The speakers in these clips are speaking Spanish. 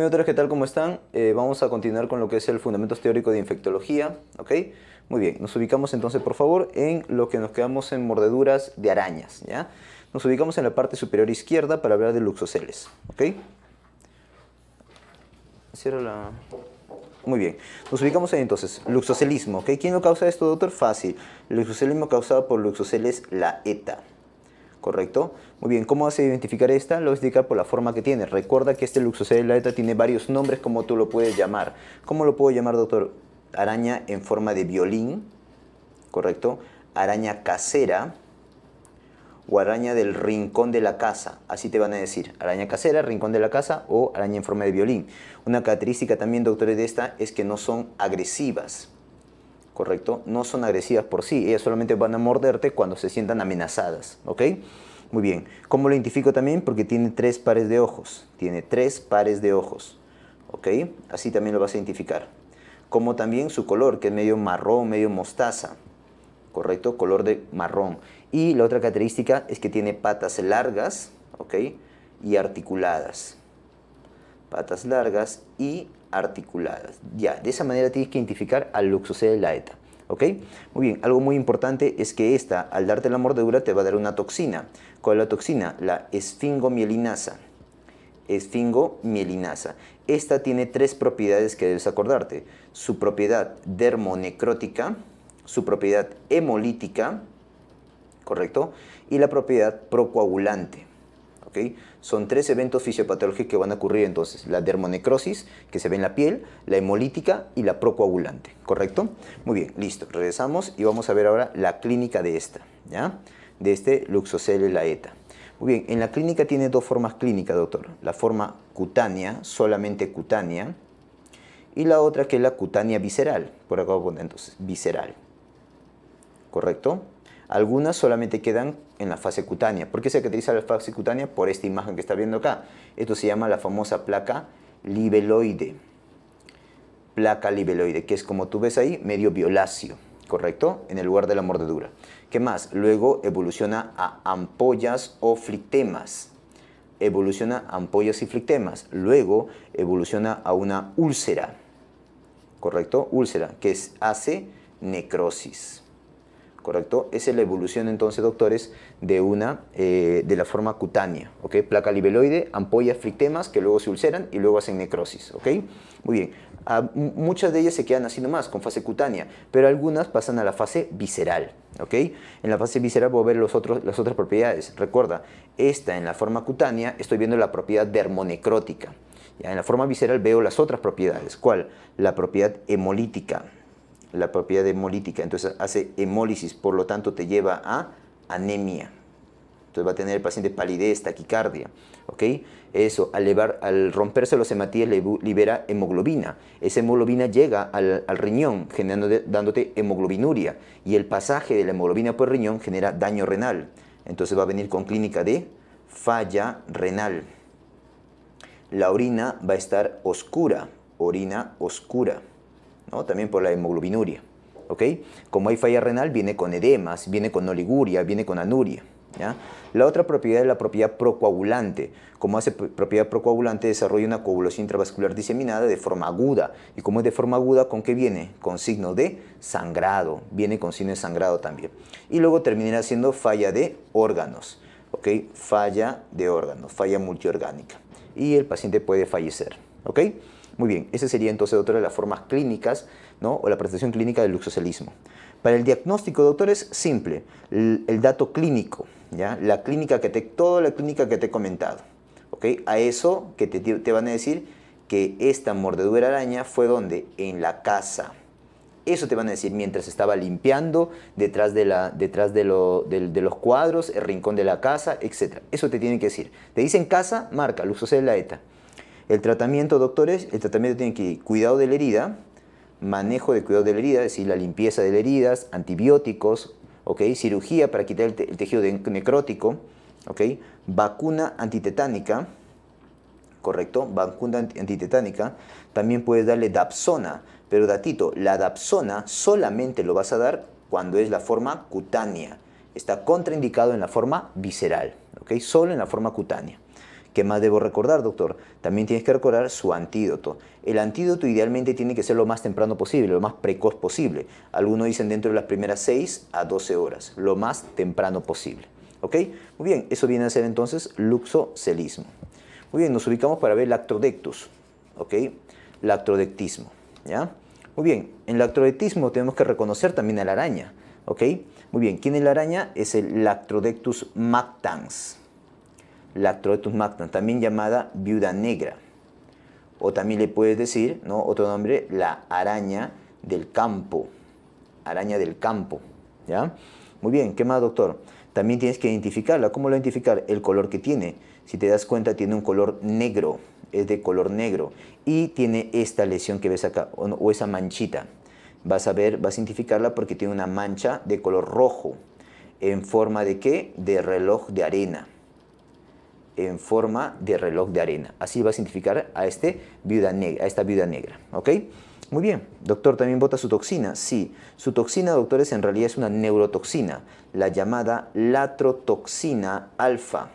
Muy ¿qué tal? ¿Cómo están? Eh, vamos a continuar con lo que es el Fundamento Teórico de Infectología, ¿ok? Muy bien, nos ubicamos entonces, por favor, en lo que nos quedamos en mordeduras de arañas, ¿ya? Nos ubicamos en la parte superior izquierda para hablar de luxoceles, ¿ok? Cierra la... Muy bien, nos ubicamos ahí entonces, luxocelismo, ¿ok? ¿Quién lo causa esto, doctor? Fácil, el luxocelismo causado por luxoceles la ETA, ¿correcto? Muy bien, ¿cómo vas a identificar esta? Lo vas a indicar por la forma que tiene. Recuerda que este laeta tiene varios nombres como tú lo puedes llamar. ¿Cómo lo puedo llamar, doctor? Araña en forma de violín, ¿correcto? Araña casera o araña del rincón de la casa. Así te van a decir, araña casera, rincón de la casa o araña en forma de violín. Una característica también, doctores, de esta es que no son agresivas. ¿Correcto? No son agresivas por sí, ellas solamente van a morderte cuando se sientan amenazadas, ¿ok? Muy bien. ¿Cómo lo identifico también? Porque tiene tres pares de ojos. Tiene tres pares de ojos. ¿Ok? Así también lo vas a identificar. Como también su color, que es medio marrón, medio mostaza. ¿Correcto? Color de marrón. Y la otra característica es que tiene patas largas, ¿ok? Y articuladas. Patas largas y articuladas. Ya, de esa manera tienes que identificar al ETA. ¿Ok? Muy bien, algo muy importante es que esta, al darte la mordedura, te va a dar una toxina. ¿Cuál es la toxina? La esfingomielinasa. Esfingomielinasa. Esta tiene tres propiedades que debes acordarte. Su propiedad dermonecrótica, su propiedad hemolítica, ¿correcto? Y la propiedad procoagulante. ¿Okay? Son tres eventos fisiopatológicos que van a ocurrir entonces, la dermonecrosis, que se ve en la piel, la hemolítica y la procoagulante, ¿correcto? Muy bien, listo, regresamos y vamos a ver ahora la clínica de esta, ¿ya? de este Luxocele laeta. Muy bien, en la clínica tiene dos formas clínicas, doctor. La forma cutánea, solamente cutánea, y la otra que es la cutánea visceral. Por acá voy a poner entonces, visceral. ¿Correcto? Algunas solamente quedan en la fase cutánea. ¿Por qué se caracteriza la fase cutánea? Por esta imagen que está viendo acá. Esto se llama la famosa placa libeloide. Placa libeloide, que es como tú ves ahí, medio violáceo, ¿correcto? En el lugar de la mordedura. ¿Qué más? Luego evoluciona a ampollas o flictemas. Evoluciona ampollas y flictemas. Luego evoluciona a una úlcera. ¿Correcto? Úlcera, que hace necrosis. ¿correcto? Esa es la evolución entonces, doctores, de una eh, de la forma cutánea, ¿ok? Placa libeloide, ampollas, frictemas que luego se ulceran y luego hacen necrosis, ¿ok? Muy bien muchas de ellas se quedan así nomás, con fase cutánea, pero algunas pasan a la fase visceral. En la fase visceral voy a ver las otras propiedades. Recuerda, esta en la forma cutánea estoy viendo la propiedad dermonecrótica. en la forma visceral veo las otras propiedades. ¿Cuál? La propiedad hemolítica. La propiedad hemolítica. Entonces hace hemólisis, por lo tanto te lleva a anemia. Entonces va a tener el paciente palidez, taquicardia. ¿ok? Eso, al, al romperse los hematíes libera hemoglobina. Esa hemoglobina llega al, riñón, generando, dándote hemoglobinuria. Y el pasaje de la hemoglobina por el riñón genera daño renal. Entonces va a venir con clínica de falla renal. La orina va a estar oscura, orina oscura, ¿no? también por la hemoglobinuria. ¿ok? Como hay falla renal, viene con edemas, viene con oliguria, viene con anuria. La otra propiedad es la propiedad procoagulante. Como hace propiedad procoagulante, desarrolla una coagulación intravascular diseminada de forma aguda. Y como es de forma aguda, ¿con qué viene? Con signo de sangrado. Viene con signo de sangrado también. Y luego terminará siendo falla de órganos. Falla de órganos, falla multiorgánica. Y el paciente puede fallecer. Muy bien, esa sería entonces otra de las formas clínicas, ¿no? O la presentación clínica del luxocelismo. Para el diagnóstico, doctores, simple. El, dato clínico, ¿ya? La clínica que te, toda la clínica que te he comentado. ¿ok? A eso que te, van a decir que esta mordedura araña fue donde? En la casa. Eso te van a decir mientras estaba limpiando, detrás, de, detrás de, los cuadros, el rincón de la casa, etc. Eso te tienen que decir. Te dicen casa, marca, de la ETA. El tratamiento, doctores, el tratamiento tiene que ir cuidado de la herida, manejo de cuidado de la herida, es decir, la limpieza de las heridas, antibióticos, cirugía para quitar el, tejido necrótico, vacuna antitetánica, ¿correcto? Vacuna antitetánica. También puedes darle dapsona, pero datito, la dapsona solamente lo vas a dar cuando es la forma cutánea. Está contraindicado en la forma visceral, Solo en la forma cutánea. ¿Qué más debo recordar, doctor? También tienes que recordar su antídoto. El antídoto idealmente tiene que ser lo más temprano posible, lo más precoz posible. Algunos dicen dentro de las primeras 6 a 12 horas, lo más temprano posible. ¿Ok? Muy bien, eso viene a ser entonces luxocelismo. Muy bien, nos ubicamos para ver lactrodectus. ¿Ok? Lactrodectismo. ¿Ya? Muy bien, en lactrodectismo tenemos que reconocer también a la araña. ¿Ok? Muy bien, ¿quién es la araña? Es el Lactrodectus mactans la Troetus Magna, también llamada viuda negra. O también le puedes decir, ¿no? Otro nombre, la araña del campo. Araña del campo, ¿ya? Muy bien, ¿qué más, doctor? También tienes que identificarla. ¿Cómo lo identificar? El color que tiene. Si te das cuenta, tiene un color negro, es de color negro. Y tiene esta lesión que ves acá, o esa manchita. Vas a ver, vas a identificarla porque tiene una mancha de color rojo. ¿En forma de qué? De reloj de arena en forma de reloj de arena. Así va a identificar a, este esta viuda negra. ¿ok? Muy bien, doctor, ¿también bota su toxina? Sí, su toxina, doctores, en realidad es una neurotoxina, la llamada latrotoxina alfa.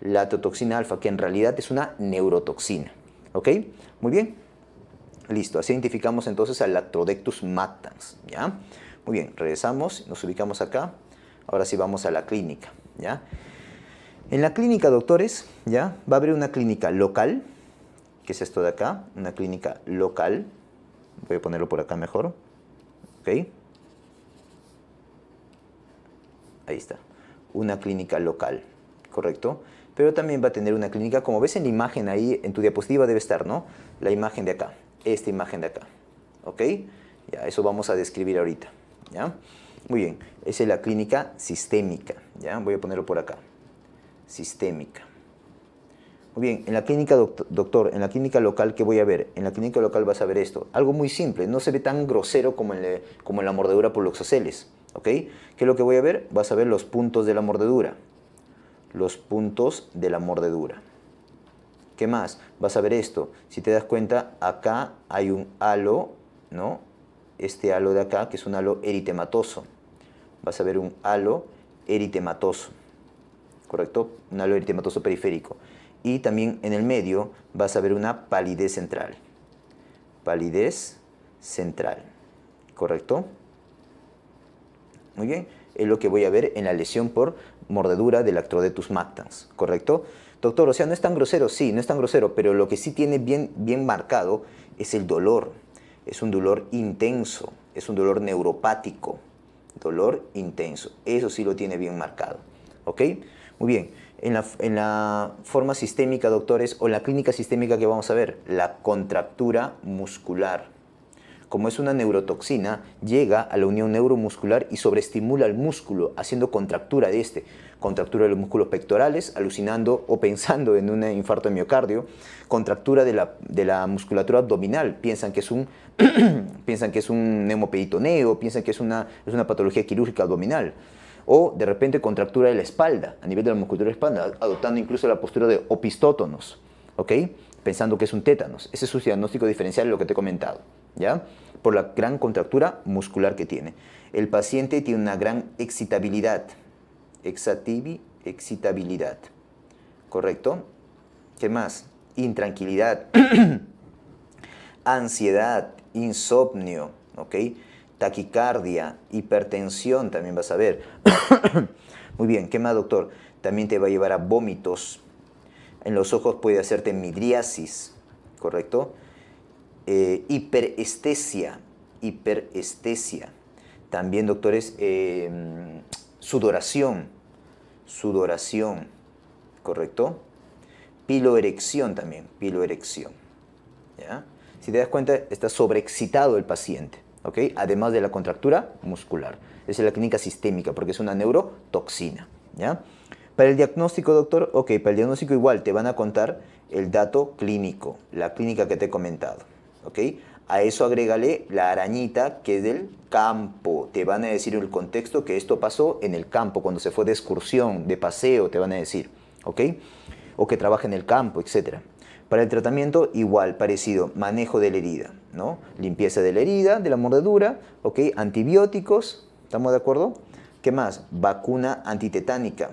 Latrotoxina alfa, que en realidad es una neurotoxina. ¿Ok? Muy bien. Listo, así identificamos entonces al Latrodectus matans, ¿ya? Muy bien, regresamos, nos ubicamos acá. Ahora sí vamos a la clínica, ¿ya? En la clínica, doctores, ya va a haber una clínica local, que es esto de acá, una clínica local. Voy a ponerlo por acá mejor. ¿Ok? Ahí está. Una clínica local, ¿correcto? Pero también va a tener una clínica, como ves en la imagen ahí, en tu diapositiva debe estar, ¿no? La imagen de acá, esta imagen de acá. ¿Ok? Ya, eso vamos a describir ahorita. ¿Ya? Muy bien, esa es la clínica sistémica. ¿Ya? Voy a ponerlo por acá sistémica. Muy bien, en la clínica, doctor, en la clínica local, ¿qué voy a ver? En la clínica local vas a ver esto. Algo muy simple, no se ve tan grosero como en, como la mordedura por loxoceles. ¿Ok? ¿Qué es lo que voy a ver? Vas a ver los puntos de la mordedura. Los puntos de la mordedura. ¿Qué más? Vas a ver esto. Si te das cuenta, acá hay un halo, ¿no? Este halo de acá, que es un halo eritematoso. Vas a ver un halo eritematoso. ¿correcto? Un aloe eritematoso periférico. Y también en el medio vas a ver una palidez central. Palidez central, ¿correcto? Muy bien, es lo que voy a ver en la lesión por mordedura del Actrodetus mactans, ¿correcto? Doctor, o sea, no es tan grosero, sí, no es tan grosero, pero lo que sí tiene bien, bien marcado es el dolor. Es un dolor intenso, es un dolor neuropático, dolor intenso. Eso sí lo tiene bien marcado, ¿ok? Muy bien. En la, forma sistémica, doctores, o la clínica sistémica que vamos a ver, la contractura muscular. Como es una neurotoxina, llega a la unión neuromuscular y sobreestimula el músculo, haciendo contractura de este. Contractura de los músculos pectorales, alucinando o pensando en un infarto de miocardio. Contractura de la, musculatura abdominal, piensan que es un, piensan que es un piensan que es es una patología quirúrgica abdominal o de repente contractura de la espalda, a nivel de la musculatura de la espalda, adoptando incluso la postura de opistótonos, ¿ok? Pensando que es un tétanos. Ese es su diagnóstico diferencial de lo que te he comentado, ¿ya? Por la gran contractura muscular que tiene. El paciente tiene una gran excitabilidad, Exativi, excitabilidad, ¿correcto? ¿Qué más? Intranquilidad, ansiedad, insomnio, ¿ok? taquicardia, hipertensión también vas a ver. Muy bien, ¿qué más doctor? También te va a llevar a vómitos. En los ojos puede hacerte midriasis, ¿correcto? Eh, hiperestesia, hiperestesia. También, doctores, em, sudoración, sudoración, ¿correcto? Piloerección también, piloerección. Si te das cuenta, está sobreexcitado el paciente. Además de la contractura muscular. es la clínica sistémica porque es una neurotoxina, Para el diagnóstico, doctor, ok, para el diagnóstico igual te van a contar el dato clínico, la clínica que te he comentado, A eso agrégale la arañita que es del campo. Te van a decir el contexto que esto pasó en el campo, cuando se fue de excursión, de paseo, te van a decir, ¿ok? O que trabaja en el campo, etc. Para el tratamiento, igual, parecido, manejo de la herida. Limpieza de la herida, de la mordedura, Antibióticos, ¿estamos de acuerdo? ¿Qué más? Vacuna antitetánica,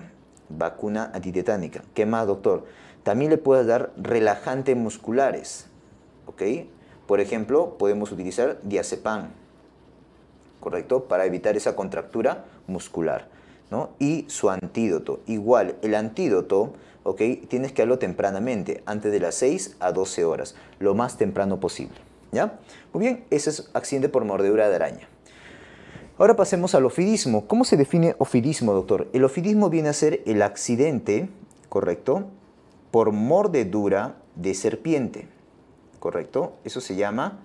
vacuna antitetánica. ¿Qué más, doctor? También le puedes dar relajantes musculares, ¿ok? Por ejemplo, podemos utilizar diazepam, ¿correcto? Para evitar esa contractura muscular, ¿no? Y su antídoto. Igual, el antídoto, ¿ok? Tienes que hacerlo tempranamente, antes de las 6 a 12 horas, lo más temprano posible. ¿ya? Muy bien, ese es accidente por mordedura de araña. Ahora pasemos al ofidismo. ¿Cómo se define ofidismo, doctor? El ofidismo viene a ser el accidente, ¿correcto? Por mordedura de serpiente, ¿correcto? Eso se llama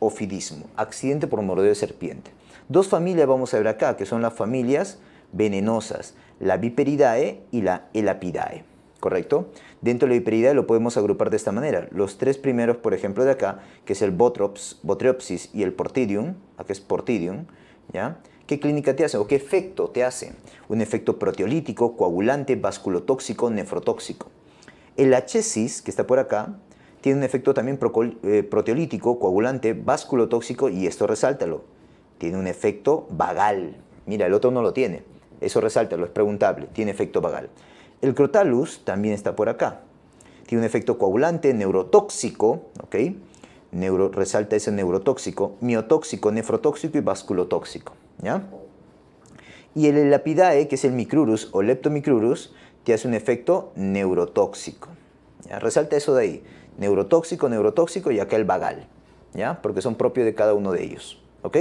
ofidismo, accidente por mordedura de serpiente. Dos familias vamos a ver acá, que son las familias venenosas, la Viperidae y la Elapidae. ¿correcto? Dentro de la hiperida lo podemos agrupar de esta manera. Los tres primeros, por ejemplo, de acá, que es el botrops, Botriopsis y el Portidium, acá es Portidium, ¿ya? ¿Qué clínica te hace o qué efecto te hace? Un efecto proteolítico, coagulante, vasculotóxico, nefrotóxico. El Hcis, que está por acá, tiene un efecto también eh, proteolítico, coagulante, vasculotóxico y esto resáltalo. Tiene un efecto vagal. Mira, el otro no lo tiene. Eso resáltalo, es preguntable. Tiene efecto vagal. El crotalus también está por acá. Tiene un efecto coagulante, neurotóxico, ¿ok? Neuro, resalta ese neurotóxico, miotóxico, nefrotóxico y vasculotóxico, ¿ya? Y el lapidae, que es el micrurus o leptomicrurus, te hace un efecto neurotóxico. ¿ya? Resalta eso de ahí, neurotóxico, neurotóxico y acá el vagal, ¿ya? Porque son propios de cada uno de ellos, ¿ok?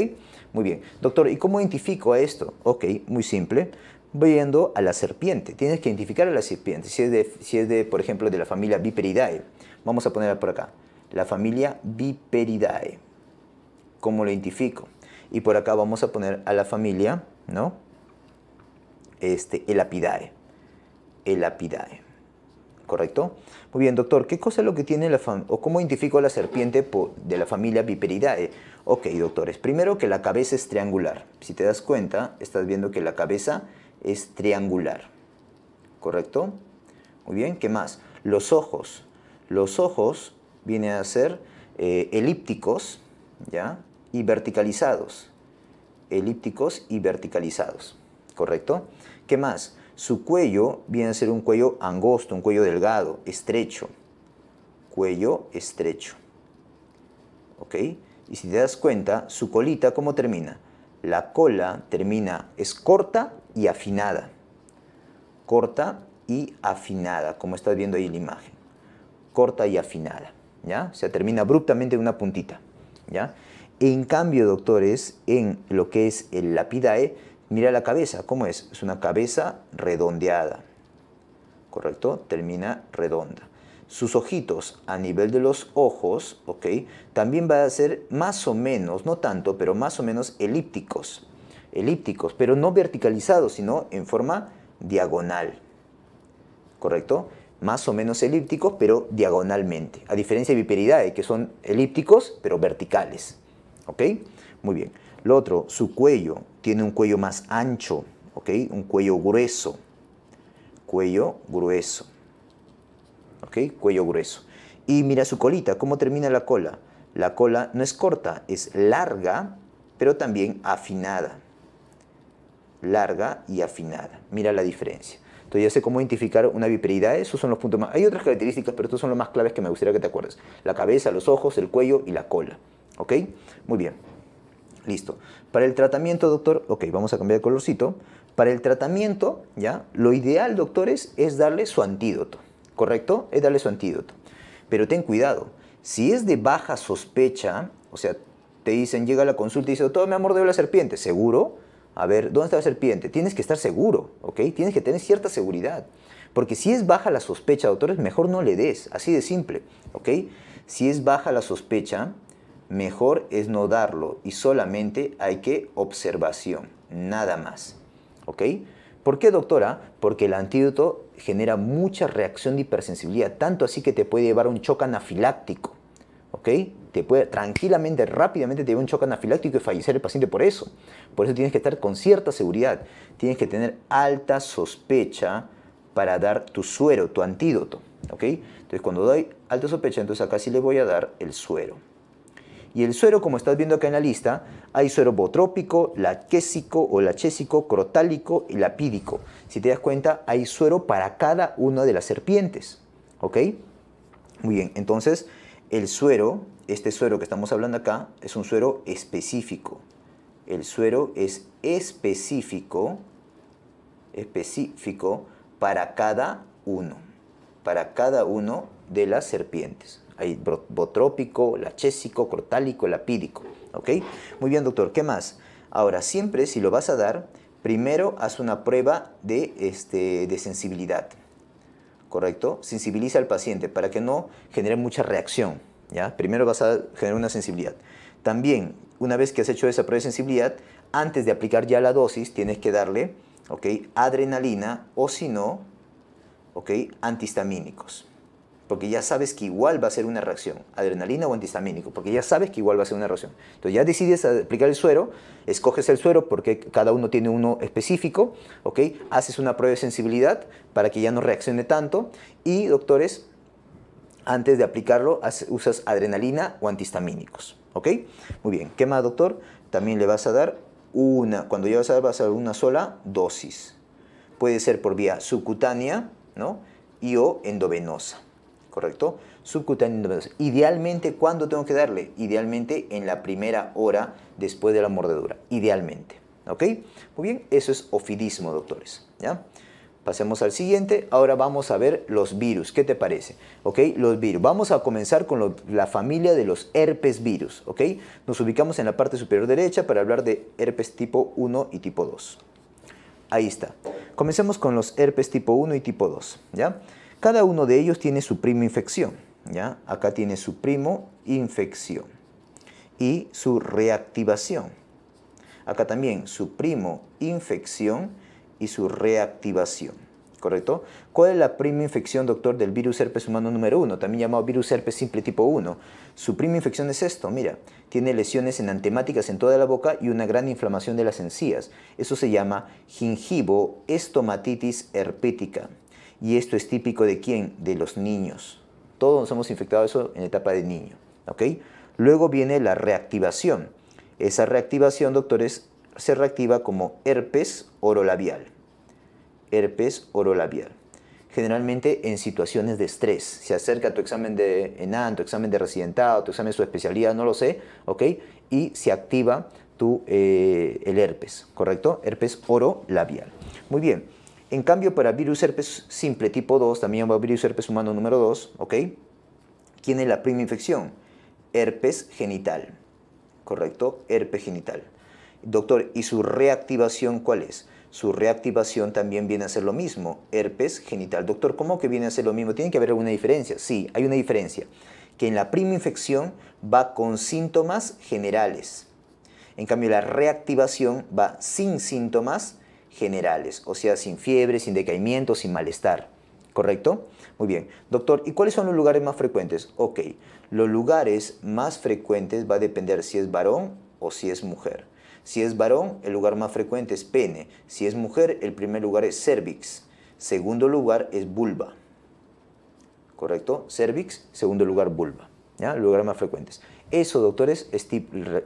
Muy bien. Doctor, ¿y cómo identifico a esto? Ok, muy simple viendo a la serpiente. Tienes que identificar a la serpiente. Si es de, por ejemplo, de la familia Viperidae, vamos a ponerla por acá. La familia Viperidae. ¿Cómo lo identifico? Y por acá vamos a poner a la familia, ¿no? Este, Elapidae. Elapidae. ¿Correcto? Muy bien, doctor, ¿qué cosa es lo que tiene la familia, o cómo identifico a la serpiente de la familia Viperidae? Ok, doctores, primero que la cabeza es triangular. Si te das cuenta, estás viendo que la cabeza es triangular. ¿Correcto? Muy bien, ¿qué más? Los ojos. Los ojos vienen a ser eh, elípticos ¿ya? y verticalizados. Elípticos y verticalizados. ¿Correcto? ¿Qué más? Su cuello viene a ser un cuello angosto, un cuello delgado, estrecho. Cuello estrecho. ¿Ok? Y si te das cuenta, su colita, ¿cómo termina? La cola termina, es corta y afinada. Corta y afinada, como estás viendo ahí en la imagen. Corta y afinada, ¿ya? O sea, termina abruptamente en una puntita, ¿ya? En cambio, doctores, en lo que es el lapidae, mira la cabeza, ¿cómo es? Es una cabeza redondeada, ¿correcto? Termina redonda. Sus ojitos a nivel de los ojos, ¿ok? También va a ser más o menos, no tanto, pero más o menos elípticos, elípticos, pero no verticalizados, sino en forma diagonal. ¿Correcto? Más o menos elípticos, pero diagonalmente. A diferencia de Viperidae, que son elípticos, pero verticales. ¿Ok? Muy bien. Lo otro, su cuello. Tiene un cuello más ancho, ¿ok? Un cuello grueso. Cuello grueso. ¿Ok? Cuello grueso. Y mira su colita, ¿cómo termina la cola? La cola no es corta, es larga, pero también afinada larga y afinada. Mira la diferencia. Entonces ya sé cómo identificar una viperidad, esos son los puntos más... Hay otras características, pero estos son los más claves que me gustaría que te acuerdes. La cabeza, los ojos, el cuello y la cola. ¿Ok? Muy bien. Listo. Para el tratamiento, doctor, ok, vamos a cambiar de colorcito. Para el tratamiento, ¿ya? Lo ideal, doctores, es darle su antídoto, ¿correcto? Es darle su antídoto. Pero ten cuidado, si es de baja sospecha, o sea, te dicen, llega la consulta y dice, todo me ha mordido la serpiente, ¿seguro? a ver, ¿dónde está la serpiente? Tienes que estar seguro, ¿ok? Tienes que tener cierta seguridad. Porque si es baja la sospecha, doctores, mejor no le des, así de simple, ¿ok? Si es baja la sospecha, mejor es no darlo y solamente hay que observación, nada más, ¿ok? ¿Por qué, doctora? Porque el antídoto genera mucha reacción de hipersensibilidad, tanto así que te puede llevar a un choque anafiláctico, ¿ok? Te puede tranquilamente, rápidamente te lleva un choque anafiláctico y fallecer el paciente por eso. Por eso tienes que estar con cierta seguridad, tienes que tener alta sospecha para dar tu suero, tu antídoto, ¿ok? Entonces cuando doy alta sospecha, entonces acá sí le voy a dar el suero. Y el suero, como estás viendo acá en la lista, hay suero botrópico, laquésico o lachésico, crotálico y lapídico. Si te das cuenta, hay suero para cada una de las serpientes. ¿Ok? Muy bien, entonces el suero, este suero que estamos hablando acá, es un suero específico. El suero es específico, específico para cada uno, para cada uno de las serpientes. Hay botrópico, lachésico, cortálico, lapídico. ¿Ok? Muy bien, doctor. ¿Qué más? Ahora, siempre si lo vas a dar, primero haz una prueba de, este, de sensibilidad. ¿correcto? Sensibiliza al paciente para que no genere mucha reacción, ¿ya? Primero vas a generar una sensibilidad. También, una vez que has hecho esa prueba de sensibilidad, antes de aplicar ya la dosis, tienes que darle, ¿ok? Adrenalina o si no, ¿ok? Antihistamínicos porque ya sabes que igual va a ser una reacción, adrenalina o antihistamínico, porque ya sabes que igual va a ser una reacción. Entonces ya decides aplicar el suero, escoges el suero porque cada uno tiene uno específico, ¿ok? Haces una prueba de sensibilidad para que ya no reaccione tanto y, doctores, antes de aplicarlo usas adrenalina o antihistamínicos, ¿ok? Muy bien, ¿qué más, doctor? También le vas a dar una, cuando ya vas a dar, vas a dar una sola dosis. Puede ser por vía subcutánea, ¿no? Y o endovenosa. ¿correcto? Subcutáneo Idealmente, ¿cuándo tengo que darle? Idealmente en la primera hora después de la mordedura, idealmente, ¿ok? Muy bien, eso es ofidismo, doctores, ¿ya? Pasemos al siguiente. Ahora vamos a ver los virus. ¿Qué te parece? ¿Ok? Los virus. Vamos a comenzar con la familia de los herpes virus. ¿Ok? Nos ubicamos en la parte superior derecha para hablar de herpes tipo 1 y tipo 2. Ahí está. Comencemos con los herpes tipo 1 y tipo 2. ¿Ya? Cada uno de ellos tiene su prima infección. ¿ya? Acá tiene su primo infección y su reactivación. Acá también su primo infección y su reactivación. ¿Correcto? ¿Cuál es la prima infección, doctor, del virus herpes humano número 1, también llamado virus herpes simple tipo 1? Su prima infección es esto, mira, tiene lesiones enantemáticas en toda la boca y una gran inflamación de las encías. Eso se llama gingivo herpética. Y esto es típico de quién? De los niños. Todos nos hemos infectado eso en etapa de niño. Luego viene la reactivación. Esa reactivación, doctores, se reactiva como herpes orolabial. Herpes orolabial. Generalmente en situaciones de estrés. Se acerca tu examen de ENAN, tu examen de residentado, tu examen de su especialidad, no lo sé, Y se activa tu, eh, el herpes, ¿correcto? Herpes orolabial. Muy bien. En cambio, para virus herpes simple tipo 2, también va virus herpes humano número 2, ¿ok? es la prima infección, herpes genital, ¿correcto? Herpes genital. Doctor, ¿y su reactivación cuál es? Su reactivación también viene a ser lo mismo, herpes genital. Doctor, ¿cómo que viene a ser lo mismo? Tiene que haber alguna diferencia. Sí, hay una diferencia, que en la prima infección va con síntomas generales. En cambio, la reactivación va sin síntomas generales, o sea, sin fiebre, sin decaimiento, sin malestar. ¿Correcto? Muy bien. Doctor, ¿y cuáles son los lugares más frecuentes? Ok, los lugares más frecuentes va a depender si es varón o si es mujer. Si es varón, el lugar más frecuente es pene. Si es mujer, el primer lugar es cervix. Segundo lugar es vulva. ¿Correcto? Cervix, segundo lugar vulva. ¿Ya? Lugares más frecuentes. Eso, doctores, es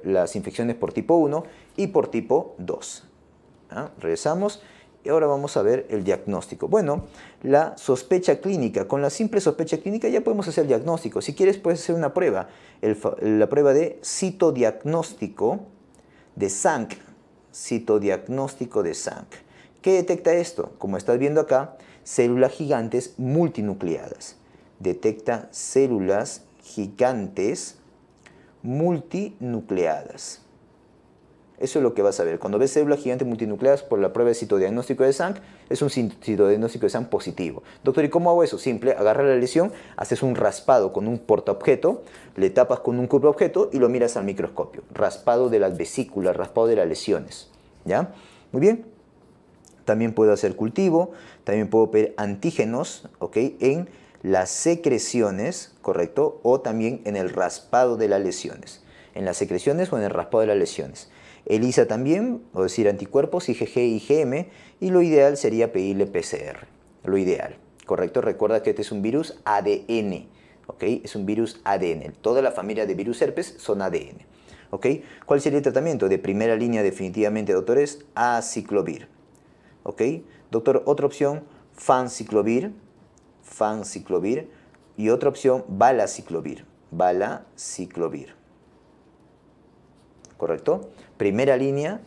las infecciones por tipo 1 y por tipo 2. ¿ah? Regresamos. Y ahora vamos a ver el diagnóstico. Bueno, la sospecha clínica. Con la simple sospecha clínica ya podemos hacer el diagnóstico. Si quieres puedes hacer una prueba. la prueba de citodiagnóstico de SANC. Citodiagnóstico de SANC. ¿Qué detecta esto? Como estás viendo acá, células gigantes multinucleadas. Detecta células gigantes multinucleadas. Eso es lo que vas a ver. Cuando ves células gigantes multinucleadas por la prueba de citodiagnóstico de SANC, es un citodiagnóstico de SANC positivo. Doctor, ¿y cómo hago eso? Simple, agarra la lesión, haces un raspado con un portaobjeto, le tapas con un objeto y lo miras al microscopio. Raspado de las vesículas, raspado de las lesiones. ¿Ya? Muy bien. También puedo hacer cultivo, también puedo pedir antígenos, ¿ok? En las secreciones, ¿correcto? O también en el raspado de las lesiones. En las secreciones o en el raspado de las lesiones. ELISA también, o decir anticuerpos IgG y IgM, y lo ideal sería pedirle PCR. Lo ideal, ¿correcto? Recuerda que este es un virus ADN, ¿ok? Es un virus ADN. Toda la familia de virus herpes son ADN, ¿ok? ¿Cuál sería el tratamiento? De primera línea definitivamente, doctores, aciclovir, ¿ok? Doctor, otra opción, fanciclovir, fanciclovir, y otra opción, balaciclovir, balaciclovir, ¿correcto? primera línea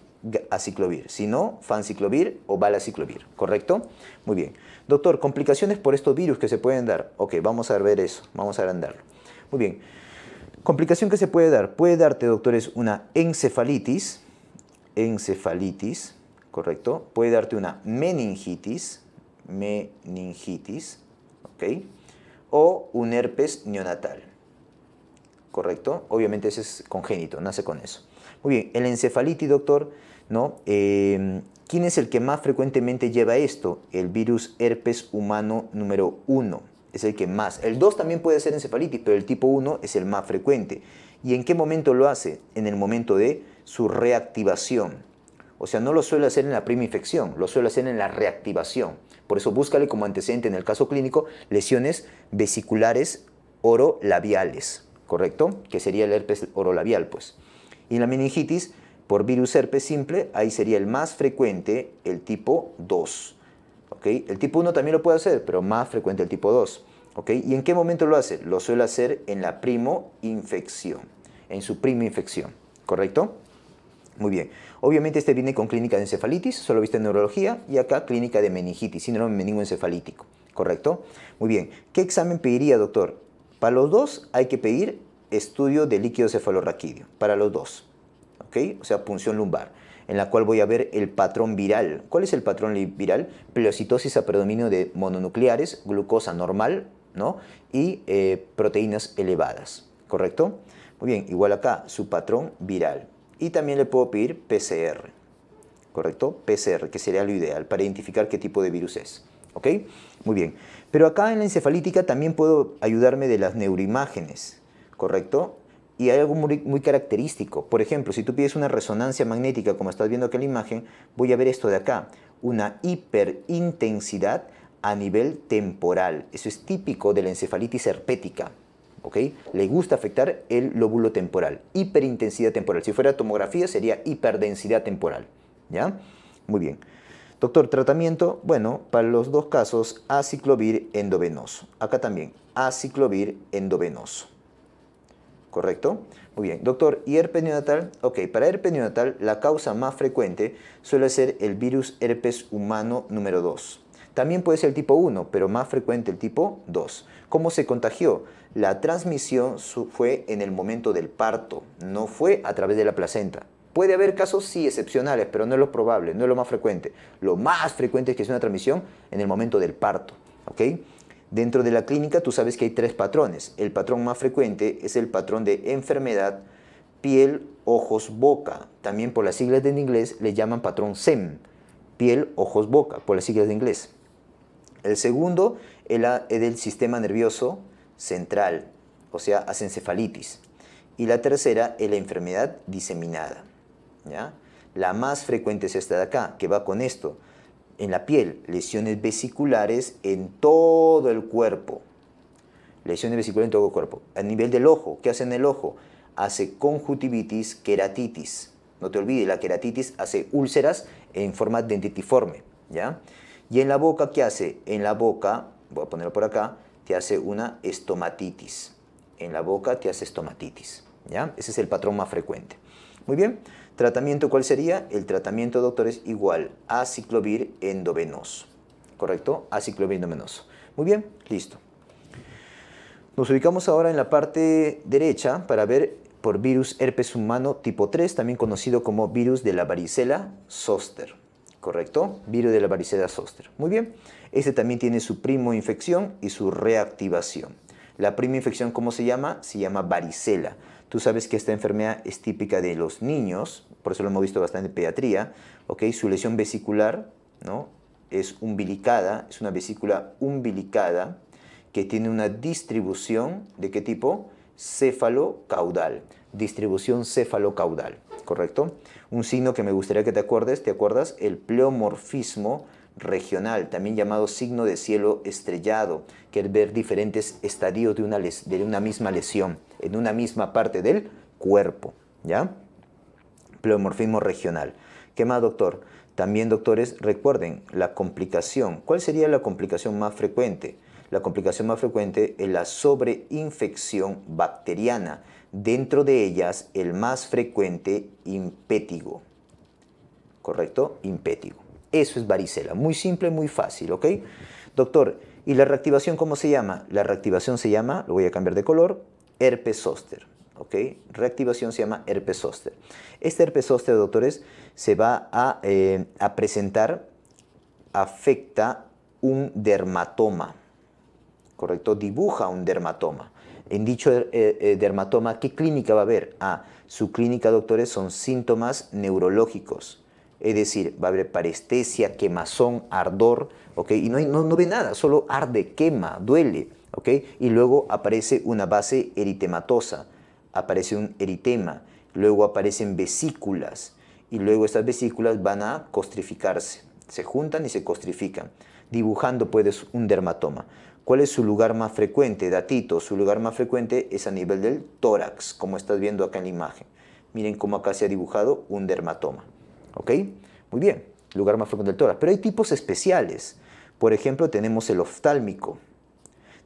aciclovir, si no, fanciclovir o valaciclovir, ¿correcto? Muy bien. Doctor, complicaciones por estos virus que se pueden dar. Ok, vamos a ver eso, vamos a agrandarlo. Muy bien. Complicación que se puede dar. Puede darte, doctores, una encefalitis, encefalitis, ¿correcto? Puede darte una meningitis, meningitis, ¿ok? O un herpes neonatal, ¿correcto? Obviamente ese es congénito, nace con eso. Muy bien, el encefalitis, doctor, ¿no? Em, ¿Quién es el que más frecuentemente lleva esto? El virus herpes humano número 1 es el que más. El 2 también puede ser encefalitis, pero el tipo 1 es el más frecuente. ¿Y en qué momento lo hace? En el momento de su reactivación. O sea, no lo suele hacer en la prima infección, lo suele hacer en la reactivación. Por eso búscale como antecedente en el caso clínico lesiones vesiculares orolabiales, ¿correcto? Que sería el herpes orolabial, pues. Y la meningitis por virus herpes simple, ahí sería el más frecuente, el tipo 2. El tipo 1 también lo puede hacer, pero más frecuente el tipo 2. ¿Y en qué momento lo hace? Lo suele hacer en la primo infección. en su infección. ¿correcto? Muy bien. Obviamente este viene con clínica de encefalitis, solo viste en neurología, y acá clínica de meningitis, síndrome meningoencefalítico, ¿correcto? Muy bien. ¿Qué examen pediría, doctor? Para los dos hay que pedir estudio de líquido cefalorraquídeo para los dos, ¿ok? O sea, punción lumbar, en la cual voy a ver el patrón viral. ¿Cuál es el patrón viral? Pleocitosis a predominio de mononucleares, glucosa normal, ¿no? Y eh, proteínas elevadas, ¿correcto? Muy bien, igual acá, su patrón viral. Y también le puedo pedir PCR, ¿correcto? PCR, que sería lo ideal para identificar qué tipo de virus es. ¿Ok? Muy bien. Pero acá en la encefalítica también puedo ayudarme de las neuroimágenes, ¿correcto? Y hay algo muy, característico. Por ejemplo, si tú pides una resonancia magnética, como estás viendo aquí en la imagen, voy a ver esto de acá, una hiperintensidad a nivel temporal. Eso es típico de la encefalitis herpética. Le gusta afectar el lóbulo temporal. Hiperintensidad temporal. Si fuera tomografía sería hiperdensidad temporal. ¿Ya? Muy bien. Doctor, tratamiento, bueno, para los dos casos, aciclovir endovenoso. Acá también, aciclovir endovenoso. ¿correcto? Muy bien, doctor, ¿y herpes neonatal? Ok, para herpes neonatal la causa más frecuente suele ser el virus herpes humano número 2. También puede ser el tipo 1, pero más frecuente el tipo 2. ¿Cómo se contagió? La transmisión fue en el momento del parto, no fue a través de la placenta. Puede haber casos, sí, excepcionales, pero no es lo probable, no es lo más frecuente. Lo más frecuente es que sea una transmisión en el momento del parto. ¿ok? Dentro de la clínica tú sabes que hay tres patrones. El patrón más frecuente es el patrón de enfermedad, piel, ojos, boca. También por las siglas en inglés le llaman patrón SEM, piel, ojos, boca, por las siglas de inglés. El segundo es, del sistema nervioso central, o sea, acencefalitis. Y la tercera es la enfermedad diseminada. La más frecuente es esta de acá, que va con esto en la piel, lesiones vesiculares en todo el cuerpo. Lesiones vesiculares en todo el cuerpo. A nivel del ojo, ¿qué hace en el ojo? Hace conjuntivitis, queratitis. No te olvides, la queratitis hace úlceras en forma dentitiforme, ¿ya? Y en la boca, ¿qué hace? En la boca, voy a ponerlo por acá, te hace una estomatitis. En la boca te hace estomatitis, ¿ya? Ese es el patrón más frecuente. Muy bien. ¿Tratamiento cuál sería? El tratamiento, doctor, es igual a ciclovir endovenoso. ¿Correcto? A ciclovir endovenoso. Muy bien, listo. Nos ubicamos ahora en la parte derecha para ver por virus herpes humano tipo 3, también conocido como virus de la varicela zoster. ¿Correcto? Virus de la varicela zoster. Muy bien. Este también tiene su primo infección y su reactivación. La prima infección, ¿cómo se llama? Se llama varicela. Tú sabes que esta enfermedad es típica de los niños, por eso lo hemos visto bastante en pediatría, su lesión vesicular ¿no? es umbilicada, es una vesícula umbilicada que tiene una distribución de qué tipo? Céfalo-caudal, distribución céfalo-caudal, ¿correcto? Un signo que me gustaría que te acuerdes, ¿te acuerdas? El pleomorfismo regional, también llamado signo de cielo estrellado, que es ver diferentes estadios de una, de una misma lesión en una misma parte del cuerpo, ¿ya? pleomorfismo regional. ¿Qué más, doctor? También, doctores, recuerden la complicación. ¿Cuál sería la complicación más frecuente? La complicación más frecuente es la sobreinfección bacteriana. Dentro de ellas, el más frecuente, impétigo. ¿Correcto? Impétigo. Eso es varicela. Muy simple, muy fácil, ¿ok? Doctor, ¿y la reactivación cómo se llama? La reactivación se llama, lo voy a cambiar de color, herpes zóster. ¿ok? Reactivación se llama herpes Este herpes zóster, doctores, se va eh, a, presentar, afecta un dermatoma, ¿correcto? Dibuja un dermatoma. En dicho eh, eh, dermatoma, ¿qué clínica va a haber? Ah, su clínica, doctores, son síntomas neurológicos. Es decir, va a haber parestesia, quemazón, ardor, ¿ok? Y no, ve nada, solo arde, quema, duele, ¿ok? Y luego aparece una base eritematosa aparece un eritema, luego aparecen vesículas y luego estas vesículas van a costrificarse, se juntan y se costrifican, dibujando pues un dermatoma. ¿Cuál es su lugar más frecuente? Datito, su lugar más frecuente es a nivel del tórax, como estás viendo acá en la imagen. Miren cómo acá se ha dibujado un dermatoma. Muy bien, lugar más frecuente del tórax. Pero hay tipos especiales. Por ejemplo, tenemos el oftálmico,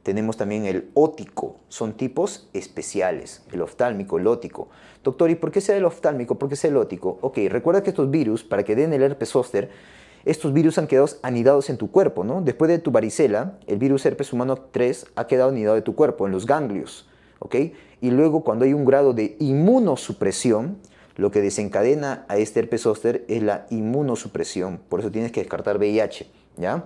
tenemos también el ótico, son tipos especiales, el oftálmico, el ótico. Doctor, ¿y por qué sea el oftálmico? ¿Por qué sea el ótico? Ok, recuerda que estos virus, para que den el herpes zóster, estos virus han quedado anidados en tu cuerpo, ¿no? Después de tu varicela, el virus herpes humano 3 ha quedado anidado en tu cuerpo, en los ganglios, ¿ok? Y luego cuando hay un grado de inmunosupresión, lo que desencadena a este herpes zóster es la inmunosupresión. Por eso tienes que descartar VIH, ¿ya?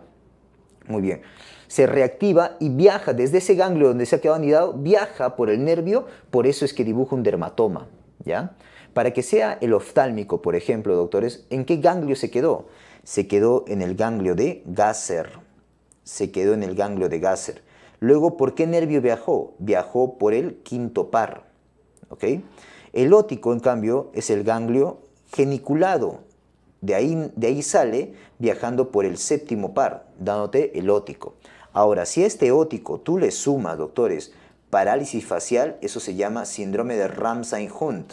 Muy bien se reactiva y viaja desde ese ganglio donde se ha quedado anidado, viaja por el nervio, por eso es que dibuja un dermatoma, ¿ya? Para que sea el oftálmico, por ejemplo, doctores, ¿en qué ganglio se quedó? Se quedó en el ganglio de Gasser. Se quedó en el ganglio de Gasser. Luego, ¿por qué nervio viajó? Viajó por el quinto par. El ótico, en cambio, es el ganglio geniculado. De ahí, de ahí sale viajando por el séptimo par, dándote el ótico. Ahora, si este ótico tú le sumas, doctores, parálisis facial, eso se llama síndrome de Ramsay-Hunt.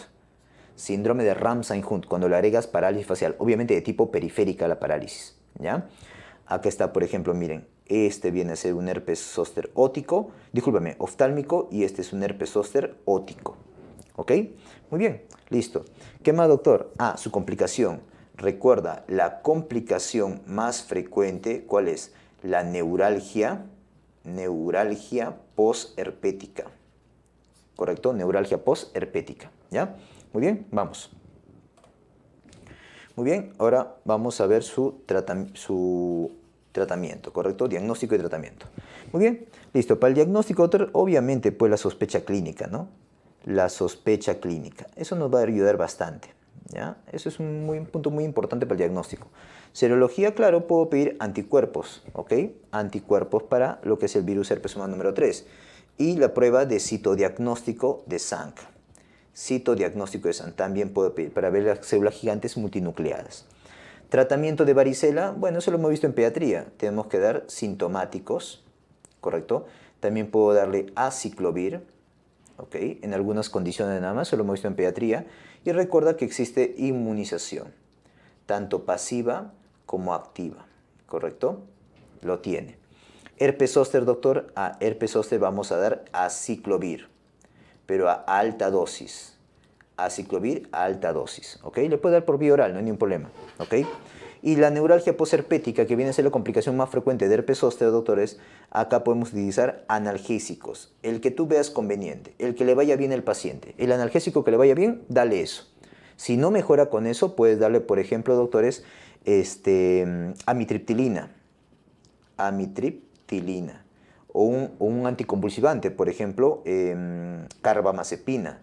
Síndrome de Ramsay-Hunt, cuando le agregas parálisis facial, obviamente de tipo periférica la parálisis, ¿ya? Acá está, por ejemplo, miren, este viene a ser un herpes zóster ótico, discúlpame, oftálmico, y este es un herpes zóster ótico. ¿Ok? Muy bien, listo. ¿Qué más, doctor? Ah, su complicación. Recuerda, la complicación más frecuente, ¿cuál es? la neuralgia, neuralgia posherpética. ¿Correcto? Neuralgia posherpética. ¿Ya? Muy bien, vamos. Muy bien, ahora vamos a ver su, tratamiento, ¿correcto? Diagnóstico y tratamiento. Muy bien, listo. Para el diagnóstico, obviamente, pues la sospecha clínica, ¿no? La sospecha clínica. Eso nos va a ayudar bastante, ¿ya? Eso es un punto muy importante para el diagnóstico. Serología, claro, puedo pedir anticuerpos, ¿ok? Anticuerpos para lo que es el virus herpes número 3. Y la prueba de citodiagnóstico de sangre. Citodiagnóstico de sangre también puedo pedir para ver las células gigantes multinucleadas. Tratamiento de varicela, bueno, eso lo hemos visto en pediatría. Tenemos que dar sintomáticos, ¿correcto? También puedo darle aciclovir, ¿ok? En algunas condiciones nada más, eso lo hemos visto en pediatría. Y recuerda que existe inmunización, tanto pasiva como activa, ¿correcto? Lo tiene. Herpes zóster, doctor, a herpes zóster vamos a dar aciclovir, pero a alta dosis. Aciclovir a alta dosis, ¿ok? Le puede dar por vía oral, no hay ningún problema, ¿ok? Y la neuralgia posherpética, que viene a ser la complicación más frecuente de herpes zóster, doctores, acá podemos utilizar analgésicos, el que tú veas conveniente, el que le vaya bien al paciente. El analgésico que le vaya bien, dale eso. Si no mejora con eso, puedes darle, por ejemplo, doctores, este, mm, amitriptilina, amitriptilina, o un, anticonvulsivante, por ejemplo, em, carbamazepina,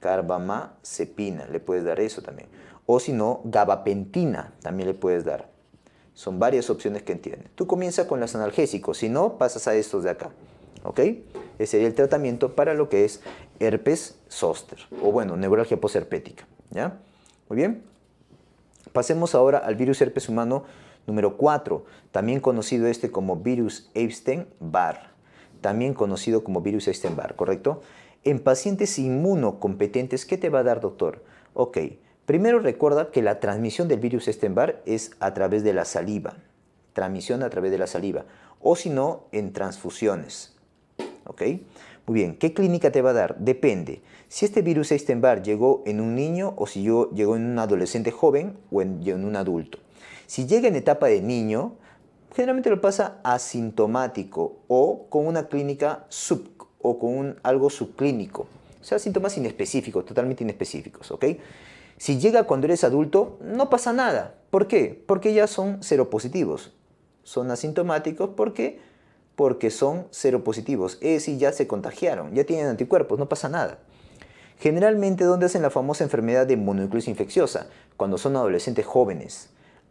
carbamazepina, le puedes dar eso también. O si no, gabapentina también le puedes dar. Son varias opciones que entiende. Tú comienzas con los analgésicos, si no, pasas a estos de acá. ¿Ok? Ese sería el tratamiento para lo que es herpes zóster o, bueno, neuralgia posherpética. ¿Ya? Muy bien. Pasemos ahora al virus herpes humano número 4, también conocido este como virus Epstein-Barr, también conocido como virus Epstein-Barr, ¿correcto? En pacientes inmunocompetentes, ¿qué te va a dar, doctor? Ok, primero recuerda que la transmisión del virus Epstein-Barr es a través de la saliva, transmisión a través de la saliva, o si no, en transfusiones, ¿ok? Muy bien, ¿qué clínica te va a dar? Depende. Si este virus Epstein-Barr llegó en un niño o si yo, llegó en un adolescente joven o en, un adulto. Si llega en etapa de niño, generalmente lo pasa asintomático o con una clínica sub o con algo subclínico. O sea, síntomas inespecíficos, totalmente inespecíficos, Si llega cuando eres adulto, no pasa nada. ¿Por qué? Porque ya son seropositivos. Son asintomáticos porque porque son seropositivos, es decir, ya se contagiaron, ya tienen anticuerpos, no pasa nada. Generalmente, ¿dónde hacen la famosa enfermedad de mononucleosis infecciosa? Cuando son adolescentes jóvenes.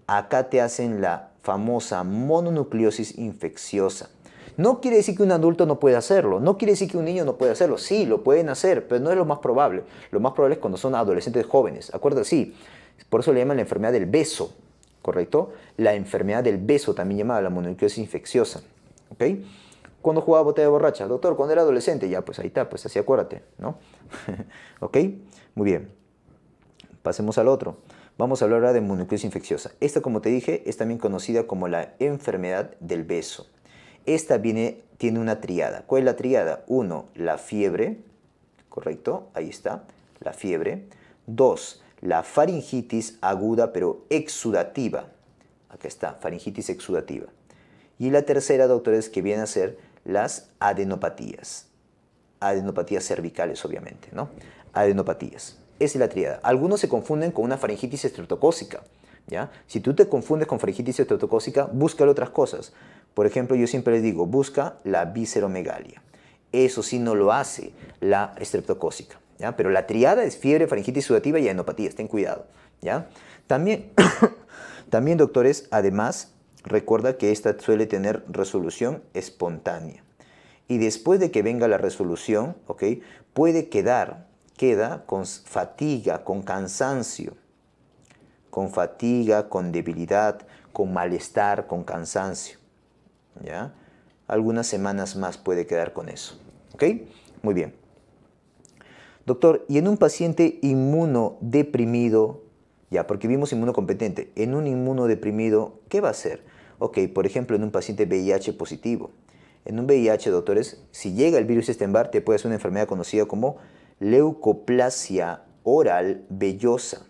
Acá te hacen la famosa mononucleosis infecciosa. No quiere decir que un adulto no pueda hacerlo, no quiere decir que un niño no pueda hacerlo. Sí, lo pueden hacer, pero no es lo más probable. Lo más probable es cuando son adolescentes jóvenes. Acuérdate, sí. Por eso le llaman la enfermedad del beso, ¿correcto? La enfermedad del beso, también llamada la mononucleosis infecciosa. ¿ok? Cuando jugaba botella de borracha? Doctor, cuando era adolescente. Ya, pues ahí está, pues así acuérdate, ¿no? ¿Ok? Muy bien. Pasemos al otro. Vamos a hablar ahora de mononucleosis infecciosa. Esta, como te dije, es también conocida como la enfermedad del beso. Esta tiene una triada. ¿Cuál es la triada? Uno, la fiebre, ¿correcto? Ahí está, la fiebre. Dos, la faringitis aguda pero exudativa. Acá está, faringitis exudativa. Y la tercera, doctores, que viene a ser las adenopatías. Adenopatías cervicales, obviamente, ¿no? Adenopatías. Esa es la triada. Algunos se confunden con una faringitis estreptocócica. ¿Ya? Si tú te confundes con faringitis estreptocócica, busca otras cosas. Por ejemplo, yo siempre les digo, busca la visceromegalia. Eso sí no lo hace la estreptocócica. Pero la triada es fiebre, faringitis sudativa y adenopatías. Ten cuidado. ¿ya? También, también, doctores, además, Recuerda que esta suele tener resolución espontánea. Y después de que venga la resolución, Puede quedar, queda con fatiga, con cansancio, con fatiga, con debilidad, con malestar, con cansancio. ¿Ya? Algunas semanas más puede quedar con eso. Muy bien. Doctor, y en un paciente inmunodeprimido, ya, porque vimos inmunocompetente, en un inmunodeprimido, ¿qué va a hacer? Ok, por ejemplo, en un paciente VIH positivo. En un VIH, doctores, si llega el virus este te puede ser una enfermedad conocida como leucoplasia oral vellosa.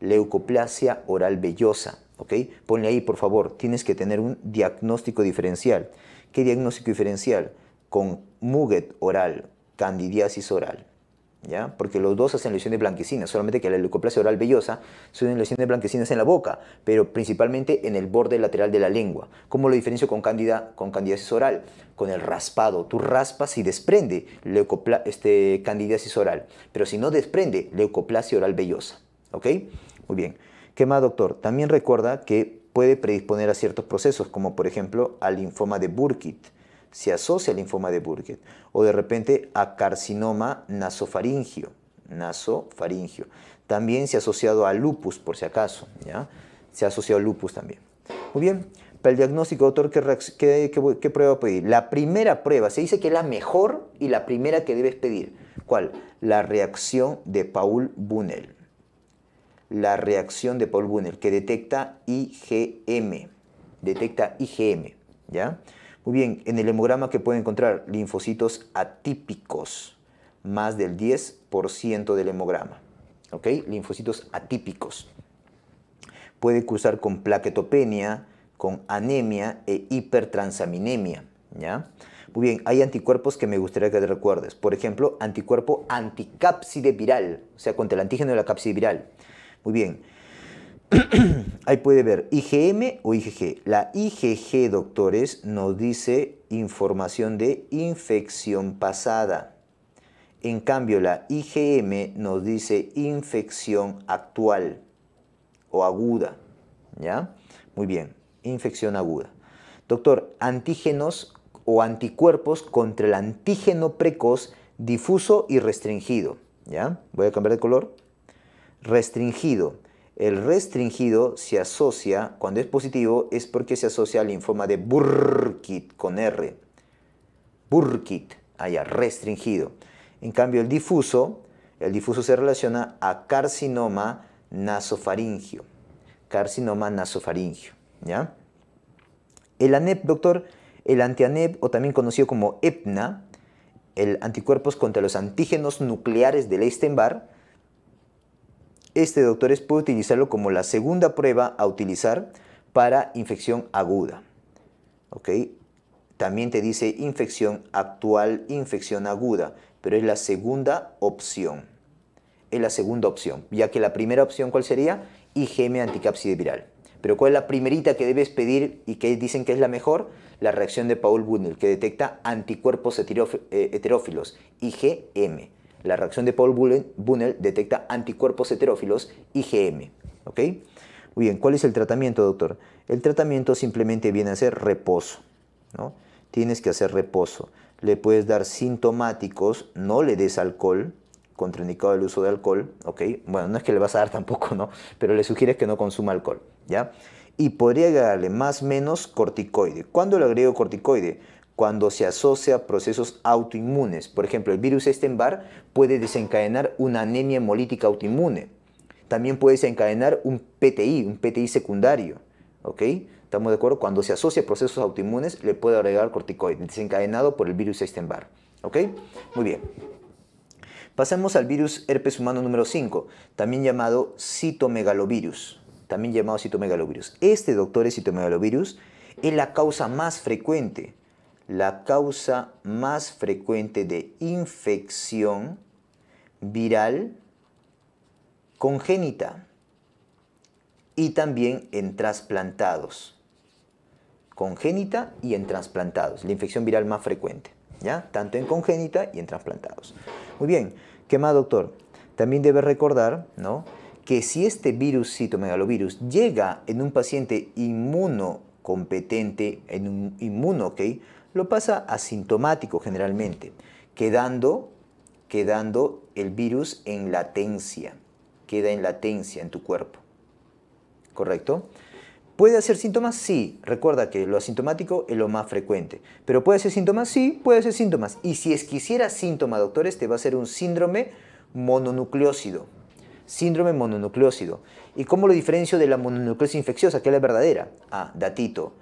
Leucoplasia oral vellosa. ¿Ok? Ponle ahí, por favor, tienes que tener un diagnóstico diferencial. ¿Qué diagnóstico diferencial? Con muguet oral, candidiasis oral. Porque los dos hacen lesión de blanquecinas, solamente que la leucoplasia oral vellosa son lesión de blanquecinas en la boca, pero principalmente en el borde lateral de la lengua. ¿Cómo lo diferencio con candida, con candidiasis oral? Con el raspado. Tú raspas y desprende leucopla este, candidiasis oral, pero si no desprende, leucoplasia oral vellosa. ¿Ok? Muy bien. ¿Qué más, doctor? También recuerda que puede predisponer a ciertos procesos, como por ejemplo al linfoma de Burkitt se asocia al linfoma de Burkitt o de repente a carcinoma nasofaringio, nasofaringio. También se ha asociado a lupus, por si acaso, ¿ya? Se ha asociado a lupus también. Muy bien, para el diagnóstico, doctor, ¿qué, qué prueba pedir? La primera prueba, se dice que es la mejor y la primera que debes pedir. ¿Cuál? La reacción de Paul Bunel. La reacción de Paul Bunel, que detecta IgM. Detecta IgM, ¿ya? Muy bien, en el hemograma que puede encontrar linfocitos atípicos, más del 10% del hemograma. ¿Ok? Linfocitos atípicos. Puede cruzar con plaquetopenia, con anemia e hipertransaminemia. ¿Ya? Muy bien, hay anticuerpos que me gustaría que te recuerdes. Por ejemplo, anticuerpo anticápside viral, o sea, contra el antígeno de la cápside viral. Muy bien, ahí puede ver IgM o IgG. La IgG, doctores, nos dice información de infección pasada. En cambio, la IgM nos dice infección actual o aguda. ¿Ya? Muy bien, infección aguda. Doctor, antígenos o anticuerpos contra el antígeno precoz difuso y restringido. ¿Ya? Voy a cambiar de color. Restringido el restringido se asocia, cuando es positivo, es porque se asocia al linfoma de Burkitt con R. Burkitt, allá, restringido. En cambio, el difuso, el difuso se relaciona a carcinoma nasofaringio. Carcinoma nasofaringio, ¿ya? El ANEP, doctor, el anti-ANEP, o también conocido como EPNA, el anticuerpos contra los antígenos nucleares del Leistenbar. Este doctor es puede utilizarlo como la segunda prueba a utilizar para infección aguda. También te dice infección actual, infección aguda, pero es la segunda opción. Es la segunda opción, ya que la primera opción, ¿cuál sería? IgM anticápside viral. Pero ¿cuál es la primerita que debes pedir y que dicen que es la mejor? La reacción de Paul bunnell que detecta anticuerpos eh, heterófilos, IgM. La reacción de Paul Bunnell detecta anticuerpos heterófilos IgM. ¿Ok? Muy bien, ¿cuál es el tratamiento, doctor? El tratamiento simplemente viene a ser reposo. ¿no? Tienes que hacer reposo. Le puedes dar sintomáticos, no le des alcohol, contraindicado el uso de alcohol, ¿ok? Bueno, no es que le vas a dar tampoco, ¿no? Pero le sugieres que no consuma alcohol, ¿ya? Y podría agregarle más menos corticoide. ¿Cuándo le agrego corticoide? cuando se asocia a procesos autoinmunes. Por ejemplo, el virus epstein puede desencadenar una anemia hemolítica autoinmune. También puede desencadenar un PTI, un PTI secundario. ¿Ok? ¿Estamos de acuerdo? Cuando se asocia a procesos autoinmunes, le puede agregar corticoides, desencadenado por el virus epstein ¿Ok? Muy bien. Pasamos al virus herpes humano número 5, también llamado citomegalovirus. También llamado citomegalovirus. Este, es citomegalovirus es la causa más frecuente la causa más frecuente de infección viral congénita y también en trasplantados. Congénita y en trasplantados, la infección viral más frecuente, ¿ya? Tanto en congénita y en trasplantados. Muy bien, ¿qué más, doctor? También debe recordar, Que si este virus, citomegalovirus, llega en un paciente inmunocompetente, en un inmuno, ¿ok? lo pasa asintomático generalmente, quedando, quedando el virus en latencia, queda en latencia en tu cuerpo. ¿Correcto? ¿Puede hacer síntomas? Sí. Recuerda que lo asintomático es lo más frecuente. ¿Pero puede hacer síntomas? Sí, puede hacer síntomas. Y si es quisiera síntoma, doctores, te va a ser un síndrome mononucleósido. Síndrome mononucleósido. ¿Y cómo lo diferencio de la mononucleosis infecciosa, que es la verdadera? Ah, datito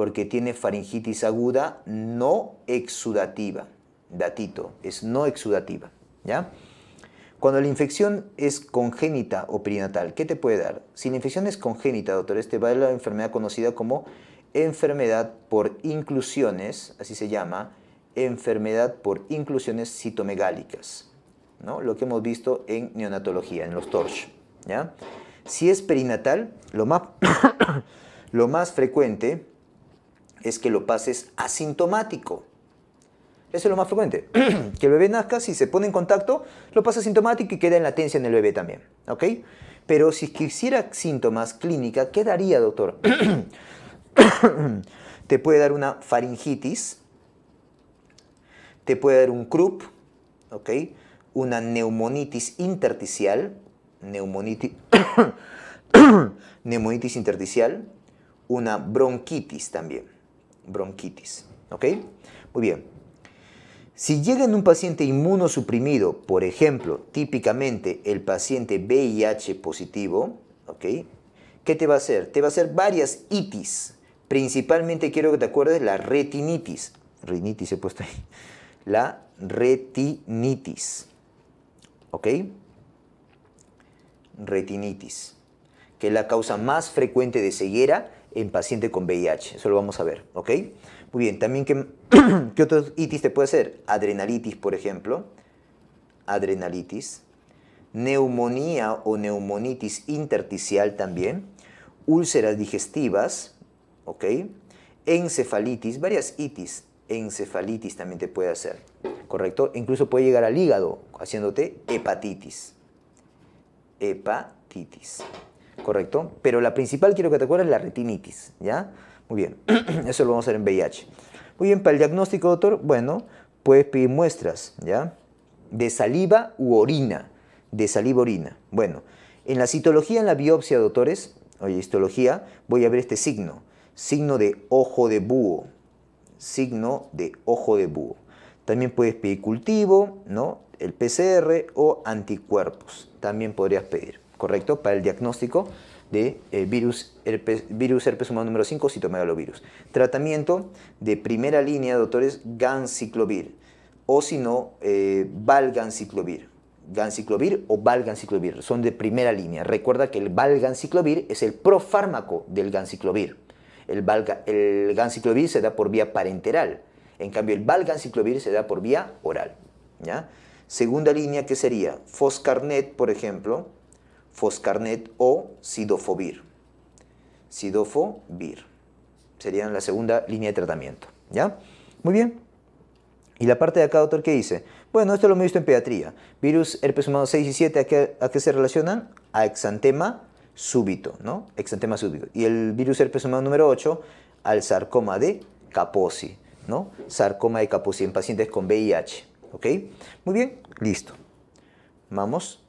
porque tiene faringitis aguda no exudativa. Datito, es no exudativa. ¿Ya? Cuando la infección es congénita o perinatal, ¿qué te puede dar? Si la infección es congénita, doctor, este va a la enfermedad conocida como enfermedad por inclusiones, así se llama, enfermedad por inclusiones citomegálicas, lo que hemos visto en neonatología, en los TORCH. ¿ya? Si es perinatal, lo más, lo más frecuente es que lo pases asintomático. Eso es lo más frecuente. que el bebé nazca, si se pone en contacto, lo pasa asintomático y queda en latencia en el bebé también. ¿Ok? Pero si quisiera síntomas clínicas, ¿qué daría, doctor? te puede dar una faringitis, te puede dar un croup. ¿ok? Una neumonitis interticial. neumonitis, neumonitis intersticial, una bronquitis también bronquitis. ¿Ok? Muy bien. Si llega en un paciente inmunosuprimido, por ejemplo, típicamente el paciente VIH positivo, ¿ok? ¿Qué te va a hacer? Te va a hacer varias itis. Principalmente quiero que te acuerdes la retinitis. retinitis he puesto ahí. La retinitis. ¿Ok? Retinitis. Que es la causa más frecuente de ceguera en paciente con VIH. Eso lo vamos a ver, ¿ok? Muy bien, también, ¿qué, ¿qué otros itis te puede hacer? Adrenalitis, por ejemplo. Adrenalitis. Neumonía o neumonitis intersticial también. Úlceras digestivas, ¿ok? Encefalitis, varias itis. Encefalitis también te puede hacer, ¿correcto? Incluso puede llegar al hígado haciéndote hepatitis. Hepatitis. ¿correcto? Pero la principal, quiero que te acuerdes, es la retinitis, ¿ya? Muy bien, eso lo vamos a hacer en VIH. Muy bien, para el diagnóstico, doctor, bueno, puedes pedir muestras, ¿ya? De saliva u orina, de saliva orina. Bueno, en la citología, en la biopsia, doctores, oye histología, voy a ver este signo, signo de ojo de búho, signo de ojo de búho. También puedes pedir cultivo, ¿no? El PCR o anticuerpos, también podrías pedir. ¿correcto? Para el diagnóstico de eh, virus, herpes, virus humano número 5, citomegalovirus. Tratamiento de primera línea, doctores, ganciclovir, o si no, eh, valganciclovir. Ganciclovir o valganciclovir son de primera línea. Recuerda que el valganciclovir es el profármaco del ganciclovir. El, valga, ganciclovir se da por vía parenteral. En cambio, el valganciclovir se da por vía oral. ¿ya? Segunda línea, ¿qué sería? Foscarnet, por ejemplo, foscarnet o sidofovir. Sidofovir. Sería la segunda línea de tratamiento. ¿Ya? Muy bien. Y la parte de acá, doctor, ¿qué dice? Bueno, esto lo hemos visto en pediatría. Virus herpes humano 6 y 7, ¿a qué, se relacionan? A exantema súbito, ¿no? Exantema súbito. Y el virus herpes humano número 8, al sarcoma de Kaposi, ¿no? Sarcoma de Kaposi en pacientes con VIH, ¿ok? Muy bien, listo. Vamos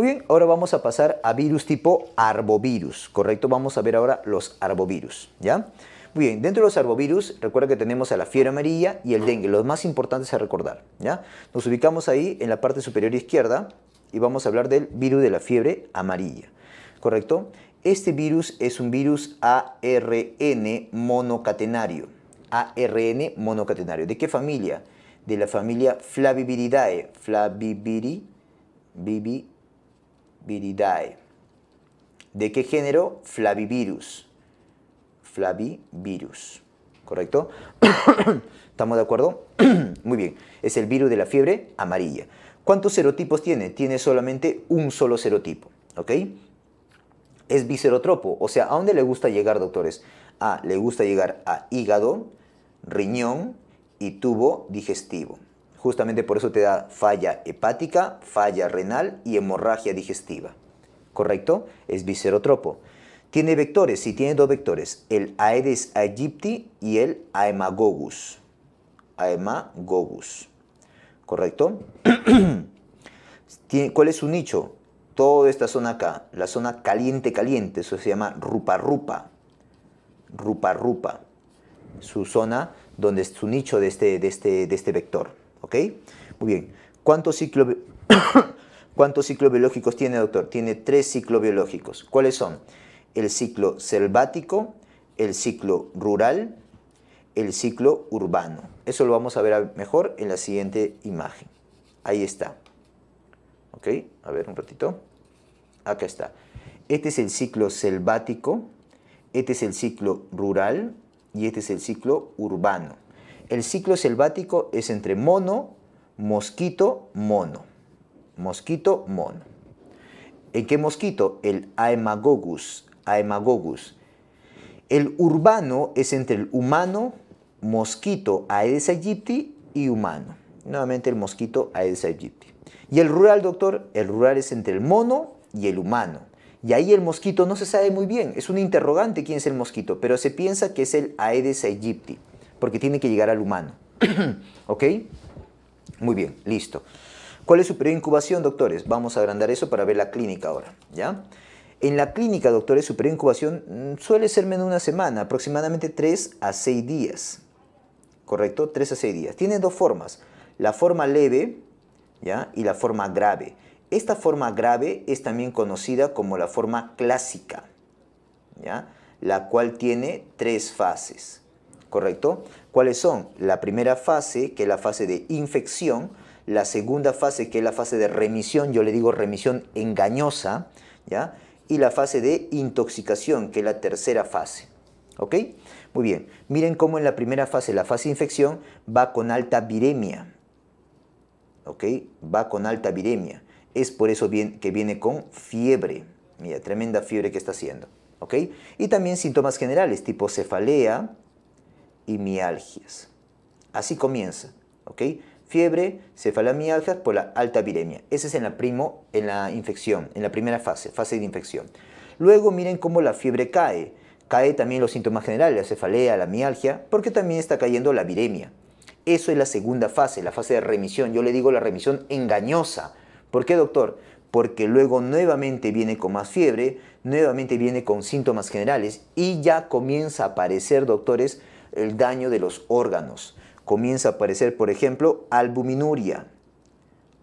muy bien, ahora vamos a pasar a virus tipo arbovirus, ¿correcto? Vamos a ver ahora los arbovirus, ¿ya? Muy bien, dentro de los arbovirus, recuerda que tenemos a la fiebre amarilla y el dengue, los más importantes a recordar, ¿ya? Nos ubicamos ahí en la parte superior izquierda y vamos a hablar del virus de la fiebre amarilla, ¿correcto? Este virus es un virus ARN monocatenario, ARN monocatenario. ¿De qué familia? De la familia Flaviviridae, Flaviviri, Viridae. ¿De qué género? Flavivirus. Flavivirus. ¿Correcto? ¿Estamos de acuerdo? Muy bien. Es el virus de la fiebre amarilla. ¿Cuántos serotipos tiene? Tiene solamente un solo serotipo. ¿Ok? Es viscerotropo. O sea, ¿a dónde le gusta llegar, doctores? A, le gusta llegar a hígado, riñón y tubo digestivo. Justamente por eso te da falla hepática, falla renal y hemorragia digestiva. ¿Correcto? Es viscerotropo. Tiene vectores, sí, tiene dos vectores, el Aedes aegypti y el Aemagogus. Aemagogus. ¿Correcto? ¿Cuál es su nicho? Toda esta zona acá, la zona caliente, caliente, eso se llama rupa rupa. Rupa rupa. Su zona donde es su nicho de este, este, de este vector. ¿Ok? Muy bien. ¿Cuántos, ciclo... ¿Cuántos tiene, doctor? Tiene tres ciclos biológicos. ¿Cuáles son? El ciclo selvático, el ciclo rural, el ciclo urbano. Eso lo vamos a ver mejor en la siguiente imagen. Ahí está. ¿Ok? A ver un ratito. Acá está. Este es el ciclo selvático, este es el ciclo rural y este es el ciclo urbano. El ciclo selvático es entre mono, mosquito, mono. Mosquito, mono. ¿En qué mosquito? El Aemagogus. Aemagogus. El urbano es entre el humano, mosquito, Aedes aegypti y humano. Nuevamente el mosquito Aedes aegypti. Y el rural, doctor, el rural es entre el mono y el humano. Y ahí el mosquito no se sabe muy bien, es un interrogante quién es el mosquito, pero se piensa que es el Aedes aegypti porque tiene que llegar al humano. ¿Ok? Muy bien, listo. ¿Cuál es su periodo de incubación, doctores? Vamos a agrandar eso para ver la clínica ahora, ¿ya? En la clínica, doctores, su periodo de incubación mm, suele ser menos de una semana, aproximadamente 3 a 6 días. ¿Correcto? 3 a 6 días. Tiene dos formas, la forma leve y la forma grave. Esta forma grave es también conocida como la forma clásica, ¿ya? la cual tiene tres fases. ¿correcto? ¿Cuáles son? La primera fase, que es la fase de infección, la segunda fase, que es la fase de remisión, yo le digo remisión engañosa, ¿ya? Y la fase de intoxicación, que es la tercera fase, ¿ok? Muy bien, miren cómo en la primera fase, la fase de infección, va con alta viremia, ¿ok? Va con alta viremia. Es por eso bien, que viene con fiebre, mira, tremenda fiebre que está haciendo. ¿ok? Y también síntomas generales, tipo cefalea, y mialgias. Así comienza, ¿ok? Fiebre, cefalamialgia por la alta viremia. Ese es en la, primo, en la infección, en la primera fase, fase de infección. Luego miren cómo la fiebre cae. Cae también los síntomas generales, la cefalea, la mialgia, porque también está cayendo la viremia. Eso es la segunda fase, la fase de remisión. Yo le digo la remisión engañosa. ¿Por qué, doctor? Porque luego nuevamente viene con más fiebre, nuevamente viene con síntomas generales y ya comienza a aparecer, doctores, el daño de los órganos. Comienza a aparecer, por ejemplo, albuminuria,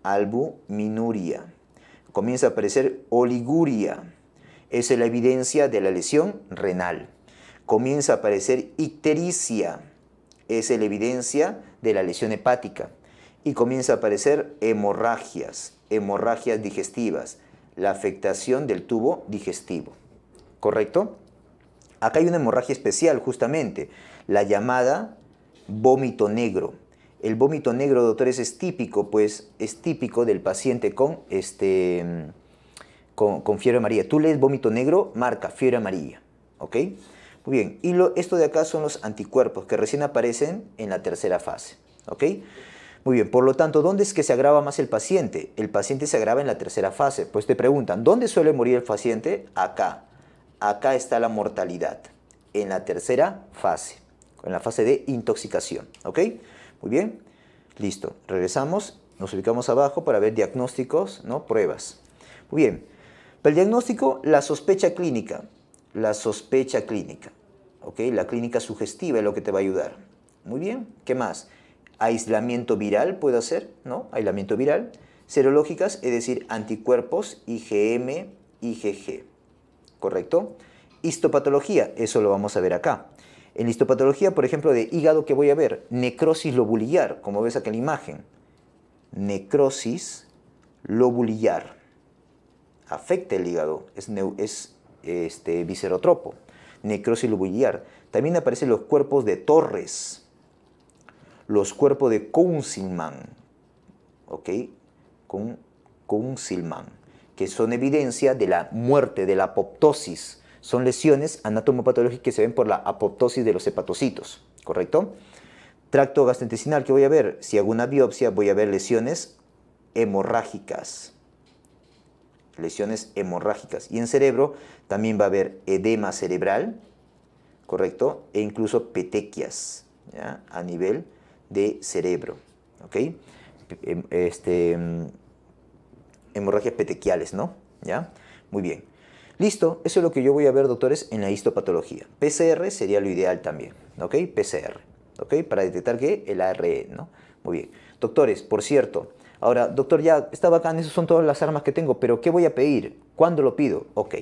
albuminuria. Comienza a aparecer oliguria, es la evidencia de la lesión renal. Comienza a aparecer ictericia, es la evidencia de la lesión hepática. Y comienza a aparecer hemorragias, hemorragias digestivas, la afectación del tubo digestivo. ¿Correcto? Acá hay una hemorragia especial justamente la llamada vómito negro. El vómito negro, doctores, es típico, pues es típico del paciente con, este, con, fiebre amarilla. Tú lees vómito negro, marca fiebre amarilla, ¿ok? Muy bien, y lo, esto de acá son los anticuerpos que recién aparecen en la tercera fase, ¿ok? Muy bien, por lo tanto, ¿dónde es que se agrava más el paciente? El paciente se agrava en la tercera fase. Pues te preguntan, ¿dónde suele morir el paciente? Acá. Acá está la mortalidad, en la tercera fase en la fase de intoxicación. ¿Ok? Muy bien. Listo. Regresamos. Nos ubicamos abajo para ver diagnósticos, ¿no? Pruebas. Muy bien. Para el diagnóstico, la sospecha clínica. La sospecha clínica. ¿Ok? La clínica sugestiva es lo que te va a ayudar. Muy bien. ¿Qué más? Aislamiento viral puede hacer, ¿no? Aislamiento viral. Serológicas, es decir, anticuerpos, IgM, IgG. ¿Correcto? Histopatología, eso lo vamos a ver acá. En la histopatología, por ejemplo, de hígado, ¿qué voy a ver? Necrosis lobulillar, como ves acá en la imagen. Necrosis lobulillar. Afecta el hígado, es, es este, viscerotropo. Necrosis lobulillar. También aparecen los cuerpos de Torres, los cuerpos de Kunsilman, ¿ok? que son evidencia de la muerte, de la apoptosis, son lesiones anatomopatológicas que se ven por la apoptosis de los hepatocitos, ¿correcto? Tracto gastrointestinal, ¿qué voy a ver? Si hago una biopsia, voy a ver lesiones hemorrágicas. Lesiones hemorrágicas. Y en cerebro también va a haber edema cerebral, ¿correcto? E incluso petequias ¿ya? a nivel de cerebro, ¿ok? Em, este, mm, hemorragias petequiales, ¿no? ¿Ya? Muy bien. Listo, eso es lo que yo voy a ver, doctores, en la histopatología. PCR sería lo ideal también, ¿ok? PCR, ¿ok? Para detectar que el ARN, e, ¿no? Muy bien. Doctores, por cierto, ahora, doctor, ya está bacán, esas son todas las armas que tengo, pero ¿qué voy a pedir? ¿Cuándo lo pido? Ok.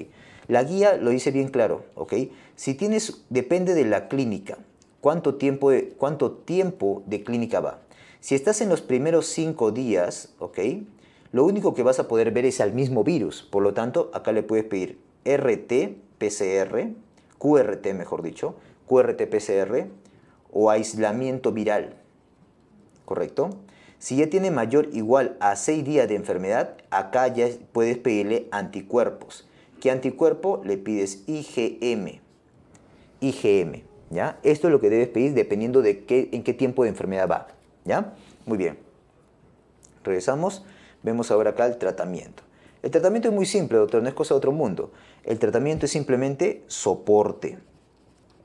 La guía lo dice bien claro, ¿ok? Si tienes, depende de la clínica, cuánto tiempo de, cuánto tiempo de clínica va. Si estás en los primeros cinco días, ¿ok? Lo único que vas a poder ver es al mismo virus, por lo tanto, acá le puedes pedir RT-PCR, QRT mejor dicho, QRT-PCR o aislamiento viral. ¿Correcto? Si ya tiene mayor igual a 6 días de enfermedad, acá ya puedes pedirle anticuerpos. ¿Qué anticuerpo? Le pides IgM. IgM, ¿ya? Esto es lo que debes pedir dependiendo de qué, en qué tiempo de enfermedad va, ¿ya? Muy bien. Regresamos. Vemos ahora acá el tratamiento. El tratamiento es muy simple, doctor, no es cosa de otro mundo. El tratamiento es simplemente soporte.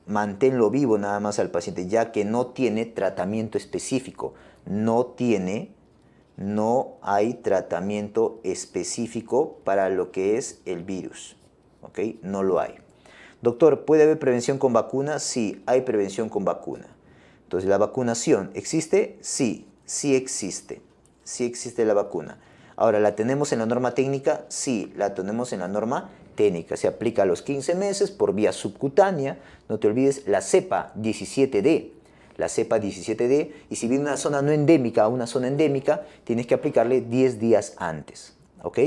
Manténlo vivo nada más al paciente, ya que no tiene tratamiento específico. No tiene, no hay tratamiento específico para lo que es el virus. ¿Ok? No lo hay. Doctor, ¿puede haber prevención con vacuna? Sí, hay prevención con vacuna. Entonces, ¿la vacunación existe? Sí, sí existe. Sí existe la vacuna. Ahora, ¿la tenemos en la norma técnica? Sí, la tenemos en la norma técnica. Se aplica a los 15 meses por vía subcutánea. No te olvides, la cepa 17D. La cepa 17D. Y si viene una zona no endémica a una zona endémica, tienes que aplicarle 10 días antes. ¿Ok?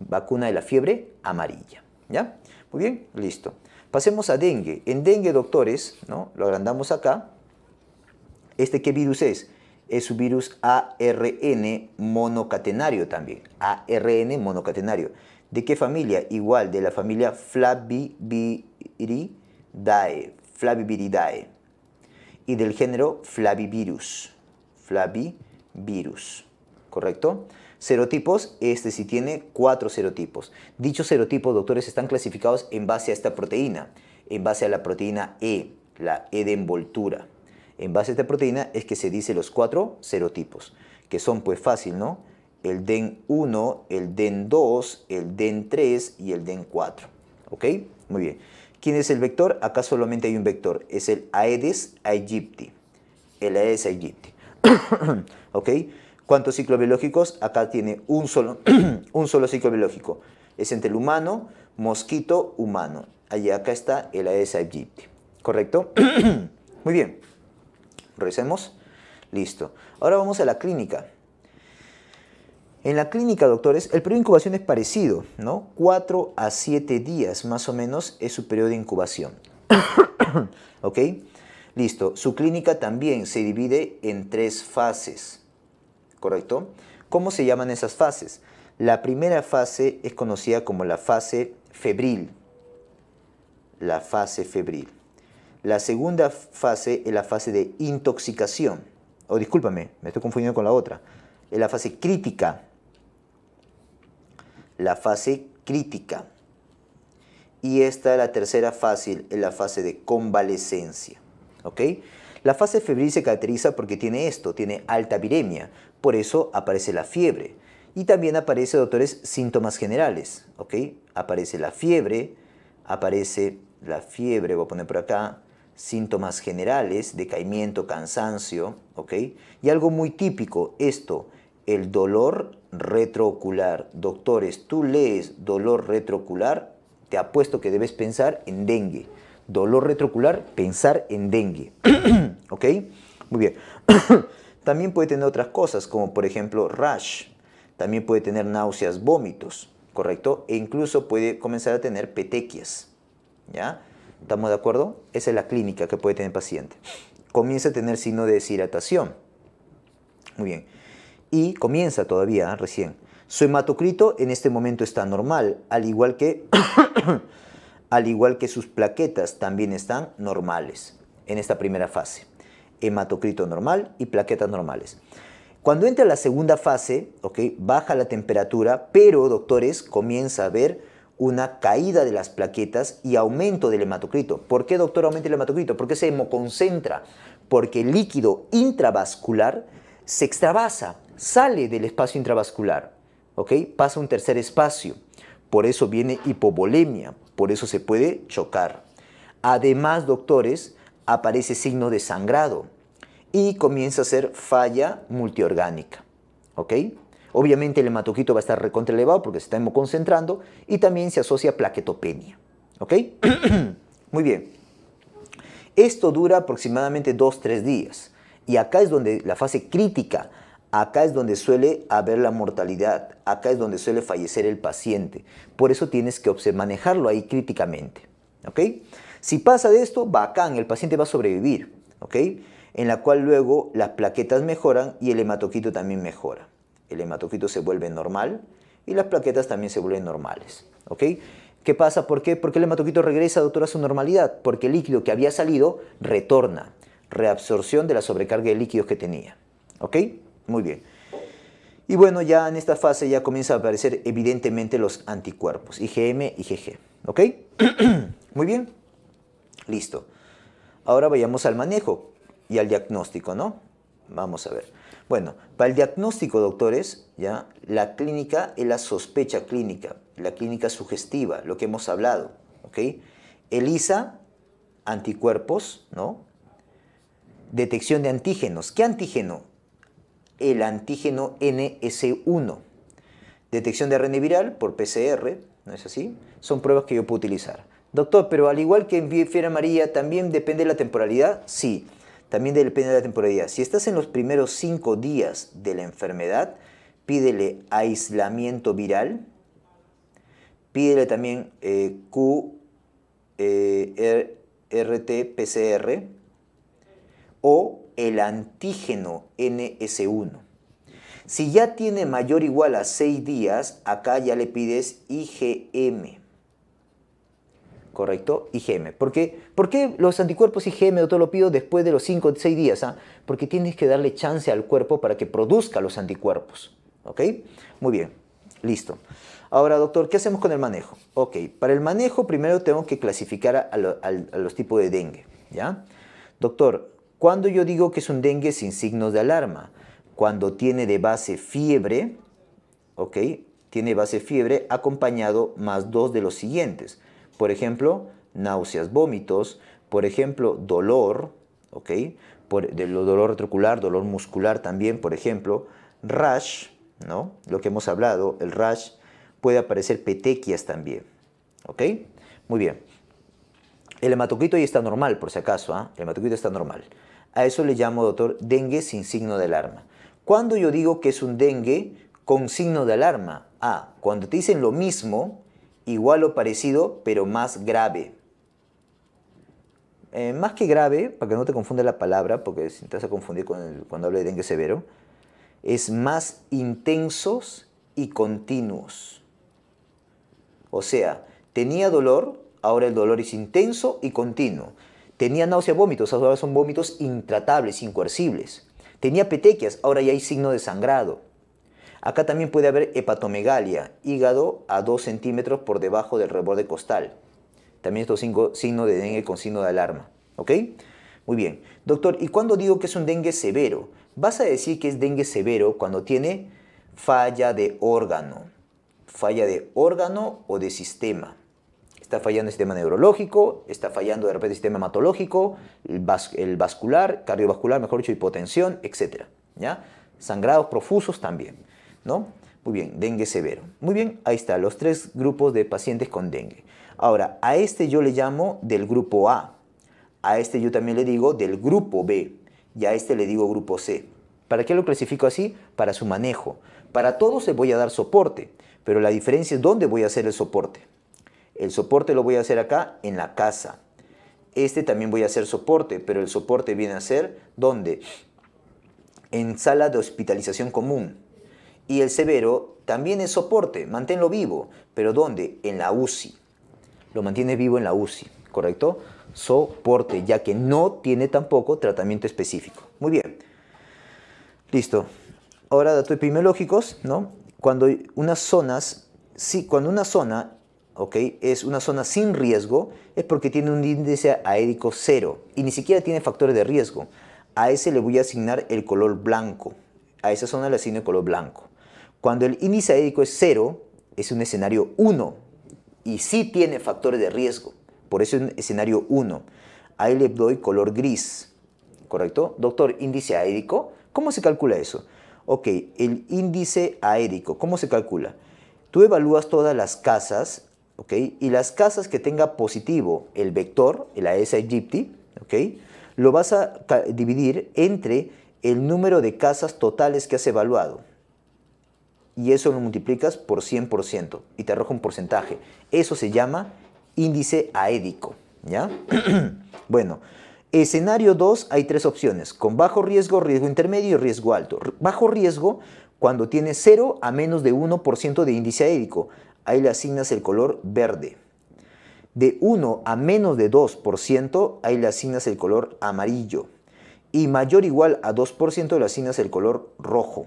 Vacuna de la fiebre amarilla. ¿Ya? Muy bien, listo. Pasemos a dengue. En dengue, doctores, ¿no? lo agrandamos acá. ¿Este qué virus es? es un virus ARN monocatenario también. ARN monocatenario. ¿De qué familia? Igual, de la familia Flaviviridae. Flaviviridae. Y del género Flavivirus. Flavivirus. ¿Correcto? Serotipos, este sí tiene cuatro serotipos. Dichos serotipos, doctores, están clasificados en base a esta proteína, en base a la proteína E, la E de envoltura en base a esta proteína es que se dice los cuatro serotipos, que son pues fácil, ¿no? El DEN1, el DEN2, el DEN3 y el DEN4. ¿Ok? Muy bien. ¿Quién es el vector? Acá solamente hay un vector, es el Aedes aegypti. El Aedes aegypti. ¿Ok? ¿Cuántos ciclos biológicos? Acá tiene un solo, un solo ciclo biológico. Es entre el humano, mosquito, humano. Allí acá está el Aedes aegypti. ¿Correcto? Muy bien. ¿Revisemos? Listo. Ahora vamos a la clínica. En la clínica, doctores, el periodo de incubación es parecido, ¿no? Cuatro a siete días más o menos es su periodo de incubación. ¿Ok? Listo. Su clínica también se divide en tres fases, ¿correcto? ¿Cómo se llaman esas fases? La primera fase es conocida como la fase febril. La fase febril. La segunda fase es la fase de intoxicación. O oh, discúlpame, me estoy confundiendo con la otra. Es la fase crítica. La fase crítica. Y esta es la tercera fase, es la fase de convalescencia. ¿Ok? La fase febril se caracteriza porque tiene esto, tiene alta viremia. Por eso aparece la fiebre. Y también aparece, doctores, síntomas generales. ¿Ok? Aparece la fiebre, aparece la fiebre, voy a poner por acá, síntomas generales, decaimiento, cansancio, ¿ok? Y algo muy típico, esto, el dolor retroocular. Doctores, tú lees dolor retroocular, te apuesto que debes pensar en dengue. Dolor retroocular, pensar en dengue, ¿ok? Muy bien. También puede tener otras cosas, como por ejemplo rash. También puede tener náuseas, vómitos, ¿correcto? E incluso puede comenzar a tener petequias, ¿ya? ¿Estamos de acuerdo? Esa es la clínica que puede tener el paciente. Comienza a tener signo de deshidratación. Muy bien. Y comienza todavía, ¿eh? recién. Su hematocrito en este momento está normal, al igual que, al igual que sus plaquetas también están normales en esta primera fase. Hematocrito normal y plaquetas normales. Cuando entra la segunda fase, baja la temperatura, pero doctores, comienza a ver una caída de las plaquetas y aumento del hematocrito. ¿Por qué, doctor, aumenta el hematocrito? Porque se hemoconcentra, porque el líquido intravascular se extravasa, sale del espacio intravascular, ¿ok? Pasa a un tercer espacio. Por eso viene hipovolemia, por eso se puede chocar. Además, doctores, aparece signo de sangrado y comienza a ser falla multiorgánica, ¿ok? Obviamente el hematoquito va a estar recontra porque se está hemoconcentrando y también se asocia a plaquetopenia. ¿Ok? Muy bien. Esto dura aproximadamente 2-3 días. Y acá es donde la fase crítica, acá es donde suele haber la mortalidad, acá es donde suele fallecer el paciente. Por eso tienes que manejarlo ahí críticamente. ¿Ok? Si pasa de esto, bacán, el paciente va a sobrevivir. ¿Ok? En la cual luego las plaquetas mejoran y el hematoquito también mejora el hematocrito se vuelve normal y las plaquetas también se vuelven normales. ¿Qué pasa? ¿Por qué? Porque el hematocrito regresa, doctora, a su normalidad, porque el líquido que había salido retorna, reabsorción de la sobrecarga de líquidos que tenía. ¿Ok? Muy bien. Y bueno, ya en esta fase ya comienzan a aparecer evidentemente los anticuerpos, IgM y IgG. ¿Ok? Muy bien. Listo. Ahora vayamos al manejo y al diagnóstico, ¿no? Vamos a ver. Bueno, para el diagnóstico, doctores, ¿ya? la clínica es la sospecha clínica, la clínica sugestiva, lo que hemos hablado. ELISA, anticuerpos, ¿no? Detección de antígenos. ¿Qué antígeno? El antígeno NS1. Detección de ARN viral por PCR, ¿no es así? Son pruebas que yo puedo utilizar. Doctor, pero al igual que en fiera amarilla, ¿también depende de la temporalidad? Sí. También depende de la temporalidad. Si estás en los primeros cinco días de la enfermedad, pídele aislamiento viral, pídele también eh, QRT-PCR eh, o el antígeno NS1. Si ya tiene mayor o igual a seis días, acá ya le pides IgM. ¿correcto? IgM. ¿Por qué, los anticuerpos IgM, doctor, lo pido después de los 5 o 6 días? Ah? Porque tienes que darle chance al cuerpo para que produzca los anticuerpos, ¿ok? Muy bien, listo. Ahora, doctor, ¿qué hacemos con el manejo? Ok, para el manejo primero tengo que clasificar a, los tipos de dengue, ¿ya? Doctor, cuando yo digo que es un dengue sin signos de alarma? Cuando tiene de base fiebre, ¿ok? Tiene base fiebre acompañado más dos de los siguientes por ejemplo, náuseas, vómitos, por ejemplo, dolor, ¿ok? Por, dolor retrocular, dolor muscular también, por ejemplo, rash, ¿no? Lo que hemos hablado, el rash, puede aparecer petequias también, ¿ok? Muy bien. El hematocrito ahí está normal, por si acaso, ¿ah? el hematocrito está normal. A eso le llamo, doctor, dengue sin signo de alarma. Cuando yo digo que es un dengue con signo de alarma? Ah, cuando te dicen lo mismo, igual o parecido, pero más grave. Eh, más que grave, para que no te confunda la palabra, porque si te vas a confundir cuando hablo de dengue severo, es más intensos y continuos. O sea, tenía dolor, ahora el dolor es intenso y continuo. Tenía náusea, vómitos, ahora son vómitos intratables, incoercibles. Tenía petequias, ahora ya hay signo de sangrado. Acá también puede haber hepatomegalia, hígado a 2 centímetros por debajo del reborde costal. También estos cinco signos de dengue con signo de alarma. ¿Ok? Muy bien. Doctor, ¿y cuándo digo que es un dengue severo? Vas a decir que es dengue severo cuando tiene falla de órgano. Falla de órgano o de sistema. Está fallando el sistema neurológico, está fallando de repente el sistema hematológico, el, vascular, cardiovascular, mejor dicho, hipotensión, etc. ¿Ya? Sangrados profusos también. ¿no? Muy bien, dengue severo. Muy bien, ahí está, los tres grupos de pacientes con dengue. Ahora, a este yo le llamo del grupo A, a este yo también le digo del grupo B y a este le digo grupo C. ¿Para qué lo clasifico así? Para su manejo. Para todos se voy a dar soporte, pero la diferencia es dónde voy a hacer el soporte. El soporte lo voy a hacer acá, en la casa. Este también voy a hacer soporte, pero el soporte viene a ser ¿dónde? En sala de hospitalización común. Y el severo también es soporte, manténlo vivo. ¿Pero dónde? En la UCI. Lo mantienes vivo en la UCI, ¿correcto? Soporte, ya que no tiene tampoco tratamiento específico. Muy bien. Listo. Ahora datos epidemiológicos, ¿no? Cuando unas zonas, sí, cuando una zona, ¿ok? Es una zona sin riesgo, es porque tiene un índice aérico cero y ni siquiera tiene factores de riesgo. A ese le voy a asignar el color blanco. A esa zona le asigno el color blanco. Cuando el índice aérico es cero, es un escenario 1 y sí tiene factores de riesgo. Por eso es un escenario 1. Ahí le doy color gris, ¿correcto? Doctor, índice aérico, ¿cómo se calcula eso? Ok, el índice aérico, ¿cómo se calcula? Tú evalúas todas las casas, ¿ok? Y las casas que tenga positivo el vector, el aesa gypti ¿ok? Lo vas a dividir entre el número de casas totales que has evaluado y eso lo multiplicas por 100% y te arroja un porcentaje. Eso se llama índice aédico. ¿ya? bueno, escenario 2 hay tres opciones, con bajo riesgo, riesgo intermedio y riesgo alto. Bajo riesgo cuando tienes 0 a menos de 1% de índice aédico. Ahí le asignas el color verde. De 1 a menos de 2%, ahí le asignas el color amarillo. Y mayor o igual a 2%, le asignas el color rojo.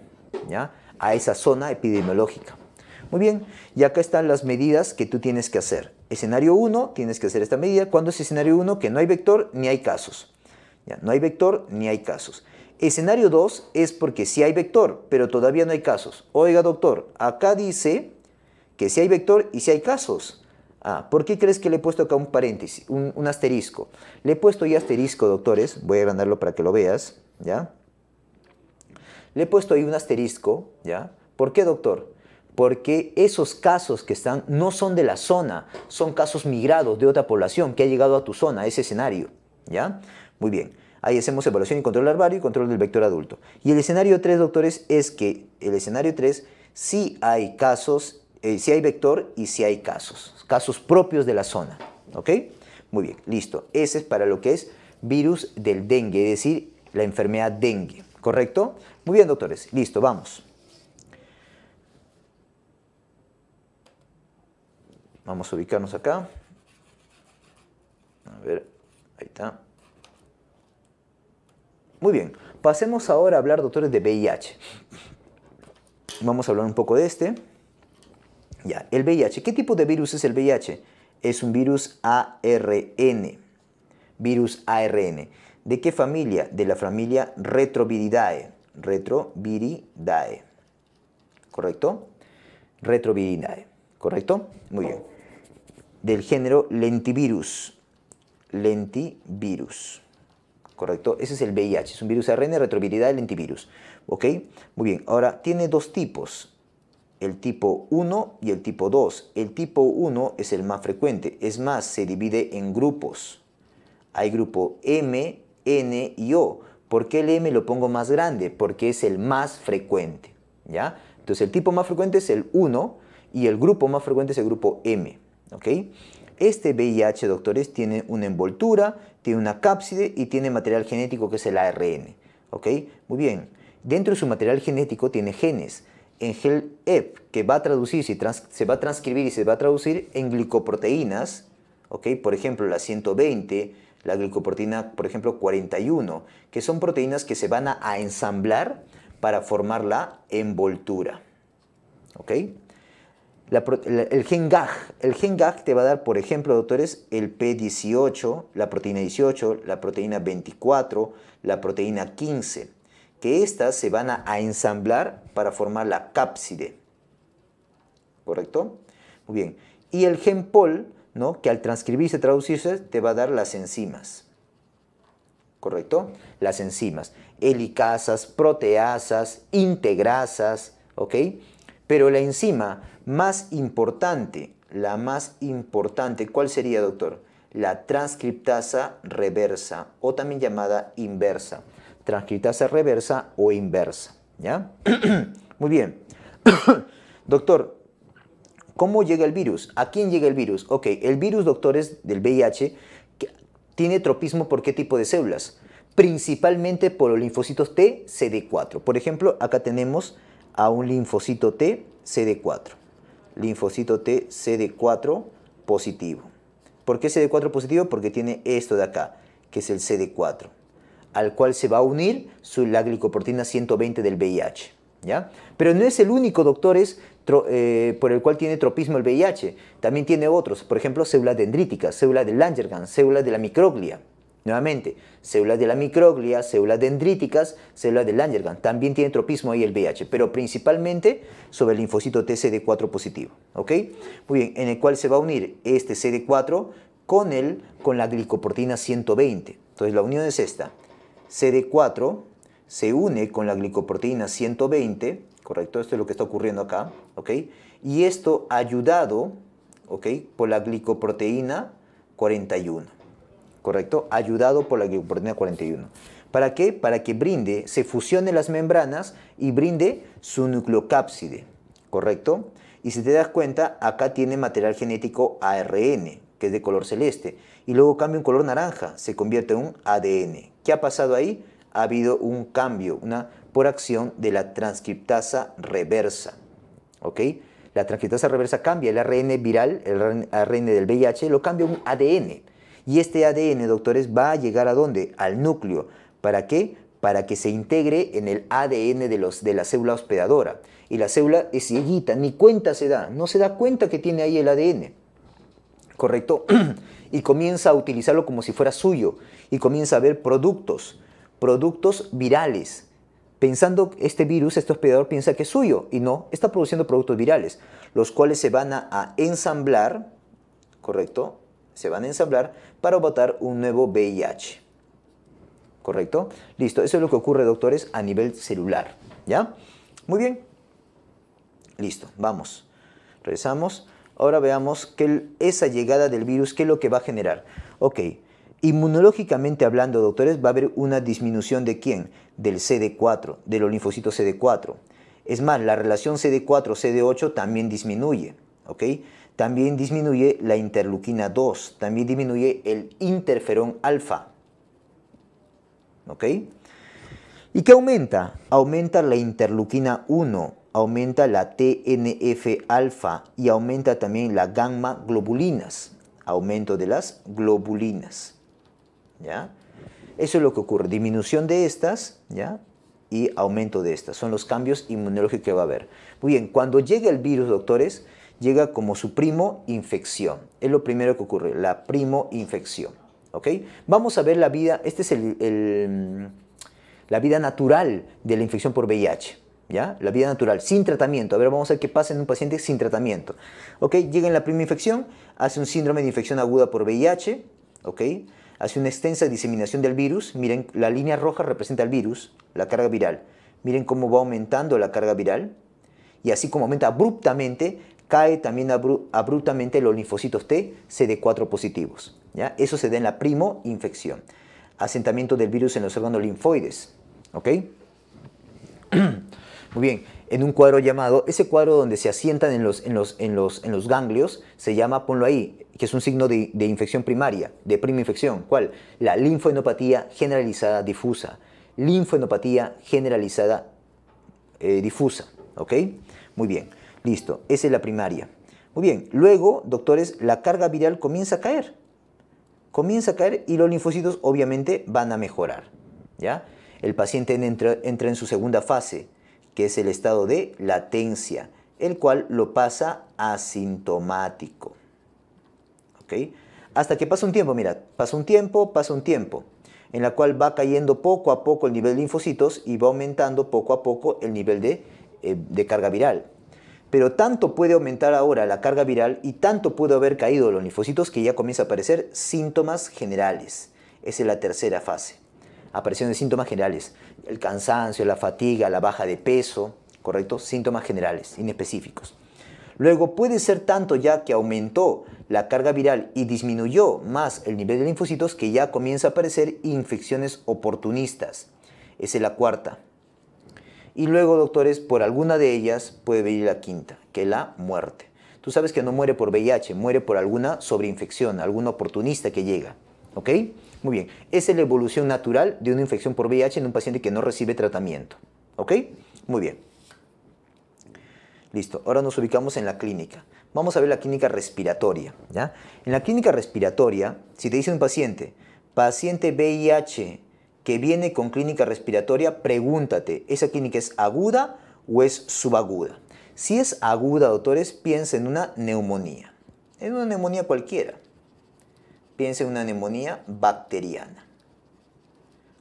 ¿ya? a esa zona epidemiológica. Muy bien, y acá están las medidas que tú tienes que hacer. Escenario 1, tienes que hacer esta medida. ¿Cuándo es escenario 1? Que no hay vector ni hay casos. Ya, no hay vector ni hay casos. Escenario 2 es porque sí hay vector, pero todavía no hay casos. Oiga, doctor, acá dice que sí hay vector y sí hay casos. Ah, ¿por qué crees que le he puesto acá un paréntesis, un, asterisco? Le he puesto ya asterisco, doctores. Voy a agrandarlo para que lo veas, ¿ya? Le he puesto ahí un asterisco, ¿ya? ¿Por qué, doctor? Porque esos casos que están no son de la zona, son casos migrados de otra población que ha llegado a tu zona, a ese escenario, ¿ya? Muy bien. Ahí hacemos evaluación y control larvario y control del vector adulto. Y el escenario 3, doctores, es que el escenario 3 sí hay casos, eh, sí hay vector y sí hay casos, casos propios de la zona, ¿ok? Muy bien, listo. Ese es para lo que es virus del dengue, es decir, la enfermedad dengue, ¿correcto? Muy bien, doctores. Listo, vamos. Vamos a ubicarnos acá. A ver, ahí está. Muy bien, pasemos ahora a hablar, doctores, de VIH. Vamos a hablar un poco de este. Ya, el VIH. ¿Qué tipo de virus es el VIH? Es un virus ARN. Virus ARN. ¿De qué familia? De la familia Retroviridae retroviridae. ¿Correcto? Retroviridae. ¿Correcto? Muy bien. Del género lentivirus. Lentivirus. ¿Correcto? Ese es el VIH. Es un virus ARN retroviridae lentivirus. ¿Ok? Muy bien. Ahora, tiene dos tipos el tipo 1 y el tipo 2. El tipo 1 es el más frecuente, es más, se divide en grupos. Hay grupo M, N y O. ¿Por qué el M lo pongo más grande? Porque es el más frecuente, ¿ya? Entonces el tipo más frecuente es el 1 y el grupo más frecuente es el grupo M, Este VIH, doctores, tiene una envoltura, tiene una cápside y tiene material genético que es el ARN, Muy bien, dentro de su material genético tiene genes, en gel EP, que va a se va a transcribir y se va a traducir en glicoproteínas, ¿ok? Por ejemplo, la 120, la glicoproteína, por ejemplo, 41, que son proteínas que se van a, ensamblar para formar la envoltura. ¿Ok? el gen GAG. El gen te va a dar, por ejemplo, doctores, el P18, la proteína 18, la proteína 24, la proteína 15, que estas se van a, a ensamblar para formar la cápside. ¿Correcto? Muy bien. Y el gen POL ¿no? que al transcribirse, traducirse, te va a dar las enzimas. ¿Correcto? Las enzimas. Helicasas, proteasas, integrasas, ¿ok? Pero la enzima más importante, la más importante, ¿cuál sería, doctor? La transcriptasa reversa o también llamada inversa. Transcriptasa reversa o inversa, ¿ya? Muy bien. doctor, ¿Cómo llega el virus? ¿A quién llega el virus? Ok, el virus, doctores, del VIH tiene tropismo por qué tipo de células? Principalmente por los linfocitos T, CD4. Por ejemplo, acá tenemos a un linfocito T, CD4. Linfocito T, CD4 positivo. ¿Por qué CD4 positivo? Porque tiene esto de acá, que es el CD4, al cual se va a unir su, la glicoproteína 120 del VIH. ¿Ya? Pero no es el único, doctores, eh, por el cual tiene tropismo el VIH. También tiene otros, por ejemplo, células dendríticas, células de Langergan, células de la microglia. Nuevamente, células de la microglia, células dendríticas, células de Langergan. También tiene tropismo ahí el VIH, pero principalmente sobre el linfocito TCD4 positivo. ¿Ok? Muy bien, en el cual se va a unir este CD4 con, con la glicoproteína 120. Entonces, la unión es esta. CD4 se une con la glicoproteína 120 ¿correcto? Esto es lo que está ocurriendo acá, ¿ok? Y esto ayudado, ¿ok? Por la glicoproteína 41, ¿correcto? Ayudado por la glicoproteína 41. ¿Para qué? Para que brinde, se fusionen las membranas y brinde su nucleocápside, ¿correcto? Y si te das cuenta, acá tiene material genético ARN, que es de color celeste, y luego cambia un color naranja, se convierte en un ADN. ¿Qué ha pasado ahí? Ha habido un cambio, una por acción de la transcriptasa reversa. ¿Ok? La transcriptasa reversa cambia el ARN viral, el ARN del VIH, lo cambia a un ADN. Y este ADN, doctores, va a llegar a dónde? Al núcleo. ¿Para qué? Para que se integre en el ADN de, los, de la célula hospedadora. Y la célula es cieguita, ni cuenta se da, no se da cuenta que tiene ahí el ADN. ¿Correcto? y comienza a utilizarlo como si fuera suyo. Y comienza a ver productos, productos virales pensando este virus, este hospedador piensa que es suyo y no, está produciendo productos virales, los cuales se van a, ensamblar, ¿correcto? Se van a ensamblar para botar un nuevo VIH. ¿Correcto? Listo, eso es lo que ocurre, doctores, a nivel celular. ¿Ya? Muy bien. Listo, vamos. Regresamos. Ahora veamos qué, esa llegada del virus, qué es lo que va a generar. Ok, Inmunológicamente hablando, doctores, va a haber una disminución de quién? Del CD4, del los CD4. Es más, la relación CD4-CD8 también disminuye, ¿ok? También disminuye la interluquina 2, también disminuye el interferón alfa, ¿Y qué aumenta? Aumenta la interluquina 1, aumenta la TNF-alfa y aumenta también la gamma globulinas, aumento de las globulinas. Eso es lo que ocurre, disminución de estas, ¿ya? Y aumento de estas, son los cambios inmunológicos que va a haber. Muy bien, cuando llega el virus, doctores, llega como su primo infección. Es lo primero que ocurre, la primo infección, Vamos a ver la vida, esta es la vida natural de la infección por VIH. ¿Ya? La vida natural, sin tratamiento. A ver, vamos a ver qué pasa en un paciente sin tratamiento. Llega en la primo infección, hace un síndrome de infección aguda por VIH, ¿ok? Hace una extensa diseminación del virus. Miren, la línea roja representa el virus, la carga viral. Miren cómo va aumentando la carga viral. Y así como aumenta abruptamente, cae también abruptamente los linfocitos T CD4 positivos. ¿ya? Eso se da en la primo infección. Asentamiento del virus en los órganos linfoides. ¿Ok? Muy bien, en un cuadro llamado, ese cuadro donde se asientan en los, en los, en los, en los ganglios, se llama, ponlo ahí, que es un signo de, infección primaria, de prima infección. ¿Cuál? La linfoenopatía generalizada difusa. Linfoenopatía generalizada eh, difusa. ¿Ok? Muy bien. Listo. Esa es la primaria. Muy bien. Luego, doctores, la carga viral comienza a caer. Comienza a caer y los linfocitos obviamente van a mejorar. ¿Ya? El paciente entra en su segunda fase, que es el estado de latencia, el cual lo pasa asintomático. Hasta que pasa un tiempo, mira, pasa un tiempo, pasa un tiempo, en la cual va cayendo poco a poco el nivel de linfocitos y va aumentando poco a poco el nivel eh, de, carga viral. Pero tanto puede aumentar ahora la carga viral y tanto puede haber caído los linfocitos que ya comienza a aparecer síntomas generales. Esa es la tercera fase. Aparición de síntomas generales. El cansancio, la fatiga, la baja de peso, ¿correcto? Síntomas generales, inespecíficos. Luego puede ser tanto ya que aumentó la carga viral y disminuyó más el nivel de linfocitos que ya comienza a aparecer infecciones oportunistas. Esa es la cuarta. Y luego, doctores, por alguna de ellas puede venir la quinta, que es la muerte. Tú sabes que no muere por VIH, muere por alguna sobreinfección, alguna oportunista que llega. ¿Ok? Muy bien. Esa es la evolución natural de una infección por VIH en un paciente que no recibe tratamiento. ¿Ok? Muy bien. Listo. Ahora nos ubicamos en la clínica vamos a ver la clínica respiratoria. ¿ya? En la clínica respiratoria, si te dice un paciente, paciente VIH que viene con clínica respiratoria, pregúntate, ¿esa clínica es aguda o es subaguda? Si es aguda, doctores, piensa en una neumonía, en una neumonía cualquiera. Piensa en una neumonía bacteriana.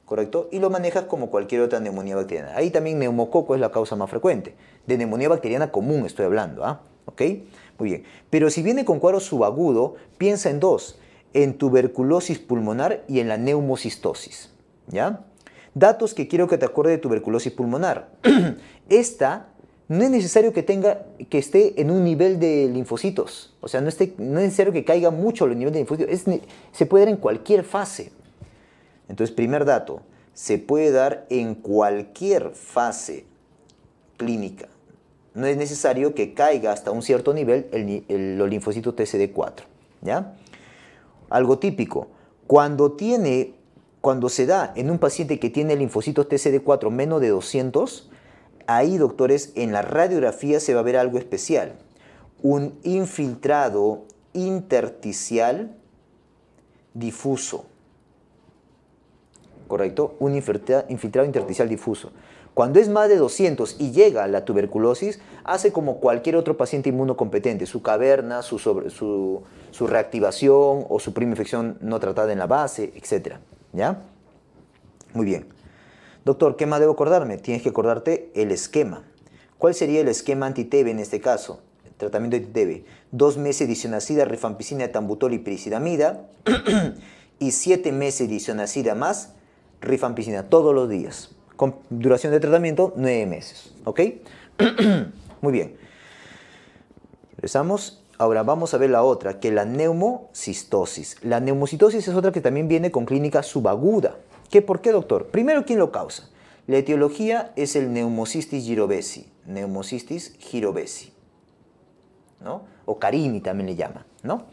¿correcto? Y lo manejas como cualquier otra neumonía bacteriana. Ahí también neumococo es la causa más frecuente. De neumonía bacteriana común estoy hablando, ¿ah? ¿ok? Muy bien. Pero si viene con cuadro subagudo, piensa en dos, en tuberculosis pulmonar y en la neumocistosis. ¿Ya? Datos que quiero que te acuerdes de tuberculosis pulmonar. Esta no es necesario que tenga que esté en un nivel de linfocitos, o sea, no, es necesario que caiga mucho el nivel de linfocitos, se puede dar en cualquier fase. Entonces, primer dato, se puede dar en cualquier fase clínica no es necesario que caiga hasta un cierto nivel el, el, linfocito TCD4. ¿ya? Algo típico, cuando, tiene, cuando se da en un paciente que tiene linfocitos TCD4 menos de 200, ahí, doctores, en la radiografía se va a ver algo especial. Un infiltrado intersticial difuso. ¿Correcto? Un infiltrado intersticial difuso. Cuando es más de 200 y llega la tuberculosis, hace como cualquier otro paciente inmunocompetente, su caverna, su, su, reactivación o su prima infección no tratada en la base, etc. ¿Ya? Muy bien. Doctor, ¿qué más debo acordarme? Tienes que acordarte el esquema. ¿Cuál sería el esquema antiteve en este caso? tratamiento de Dos meses de isonacida, rifampicina, tambutol y piricidamida. y siete meses de isonacida más rifampicina todos los días con duración de tratamiento nueve meses. ¿Ok? Muy bien. Regresamos. Ahora vamos a ver la otra, que es la neumocistosis. La neumocistosis es otra que también viene con clínica subaguda. ¿Qué, ¿Por qué, doctor? Primero, ¿quién lo causa? La etiología es el neumocistis girobesi, neumocistis girobesi, ¿no? O carini también le llama, ¿no?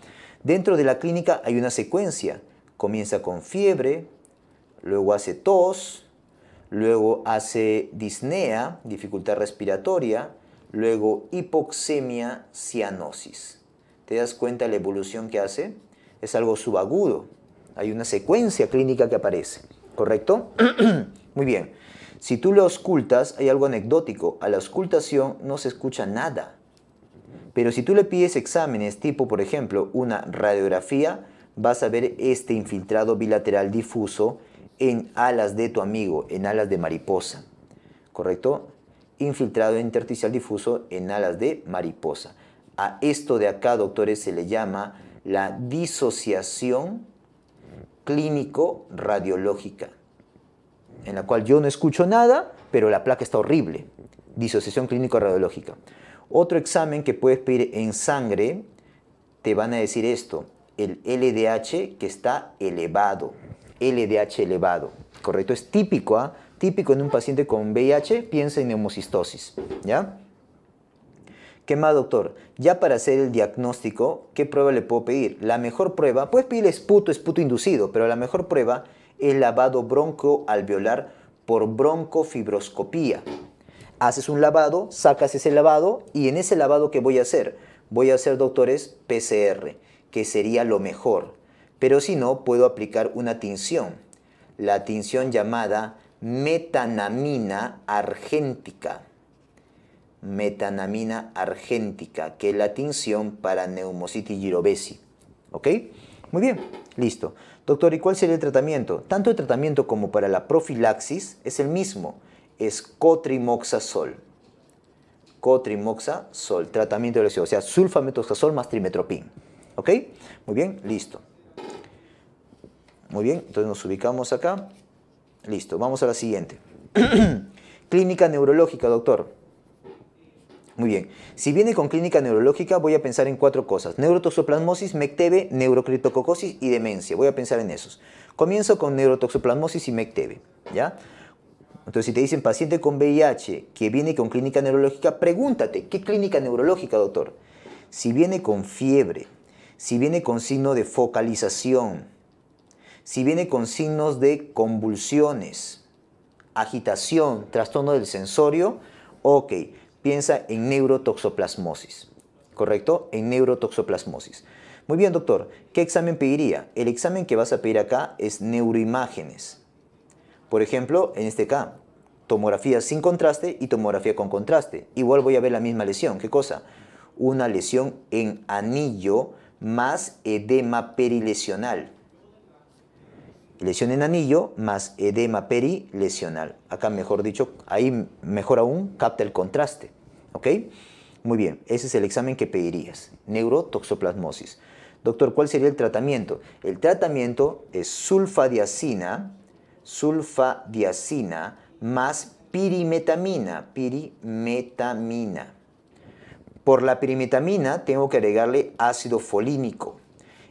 Dentro de la clínica hay una secuencia. Comienza con fiebre, luego hace tos, luego hace disnea, dificultad respiratoria, luego hipoxemia, cianosis. ¿Te das cuenta de la evolución que hace? Es algo subagudo. Hay una secuencia clínica que aparece, ¿correcto? Muy bien. Si tú lo auscultas, hay algo anecdótico. A la auscultación no se escucha nada. Pero si tú le pides exámenes tipo, por ejemplo, una radiografía, vas a ver este infiltrado bilateral difuso en alas de tu amigo, en alas de mariposa, ¿correcto? Infiltrado intersticial difuso en alas de mariposa. A esto de acá, doctores, se le llama la disociación clínico-radiológica, en la cual yo no escucho nada, pero la placa está horrible. Disociación clínico-radiológica. Otro examen que puedes pedir en sangre, te van a decir esto, el LDH que está elevado. LDH elevado, ¿correcto? Es típico, ¿ah? Típico en un paciente con VIH, piensa en neumocistosis, ¿ya? ¿Qué más, doctor? Ya para hacer el diagnóstico, ¿qué prueba le puedo pedir? La mejor prueba, puedes pedir esputo, esputo inducido, pero la mejor prueba es lavado broncoalveolar por broncofibroscopía. Haces un lavado, sacas ese lavado y en ese lavado ¿qué voy a hacer? Voy a hacer, doctores, PCR, que sería lo mejor pero si no, puedo aplicar una tinción, la tinción llamada metanamina argéntica. Metanamina argéntica, que es la tinción para neumocitis girovesi. ¿Ok? Muy bien, listo. Doctor, ¿y cuál sería el tratamiento? Tanto el tratamiento como para la profilaxis es el mismo. Es cotrimoxazol. Cotrimoxazol, tratamiento de lesión. O sea, sulfametoxazol más trimetropin. ¿Ok? Muy bien, listo. Muy bien, entonces nos ubicamos acá. Listo, vamos a la siguiente. clínica neurológica, doctor. Muy bien, si viene con clínica neurológica voy a pensar en cuatro cosas. Neurotoxoplasmosis, MECTV, neurocriptococosis y demencia. Voy a pensar en esos. Comienzo con neurotoxoplasmosis y MECTV. ¿ya? Entonces, si te dicen paciente con VIH que viene con clínica neurológica, pregúntate, ¿qué clínica neurológica, doctor? Si viene con fiebre, si viene con signo de focalización, si viene con signos de convulsiones, agitación, trastorno del sensorio, ok, piensa en neurotoxoplasmosis, ¿correcto? En neurotoxoplasmosis. Muy bien, doctor, ¿qué examen pediría? El examen que vas a pedir acá es neuroimágenes. Por ejemplo, en este caso, tomografía sin contraste y tomografía con contraste. Igual voy a ver la misma lesión. ¿Qué cosa? Una lesión en anillo más edema perilesional lesión en anillo más edema perilesional. Acá, mejor dicho, ahí mejor aún capta el contraste. Muy bien, ese es el examen que pedirías. Neurotoxoplasmosis. Doctor, ¿cuál sería el tratamiento? El tratamiento es sulfadiacina, sulfadiacina más pirimetamina, pirimetamina. Por la pirimetamina tengo que agregarle ácido folínico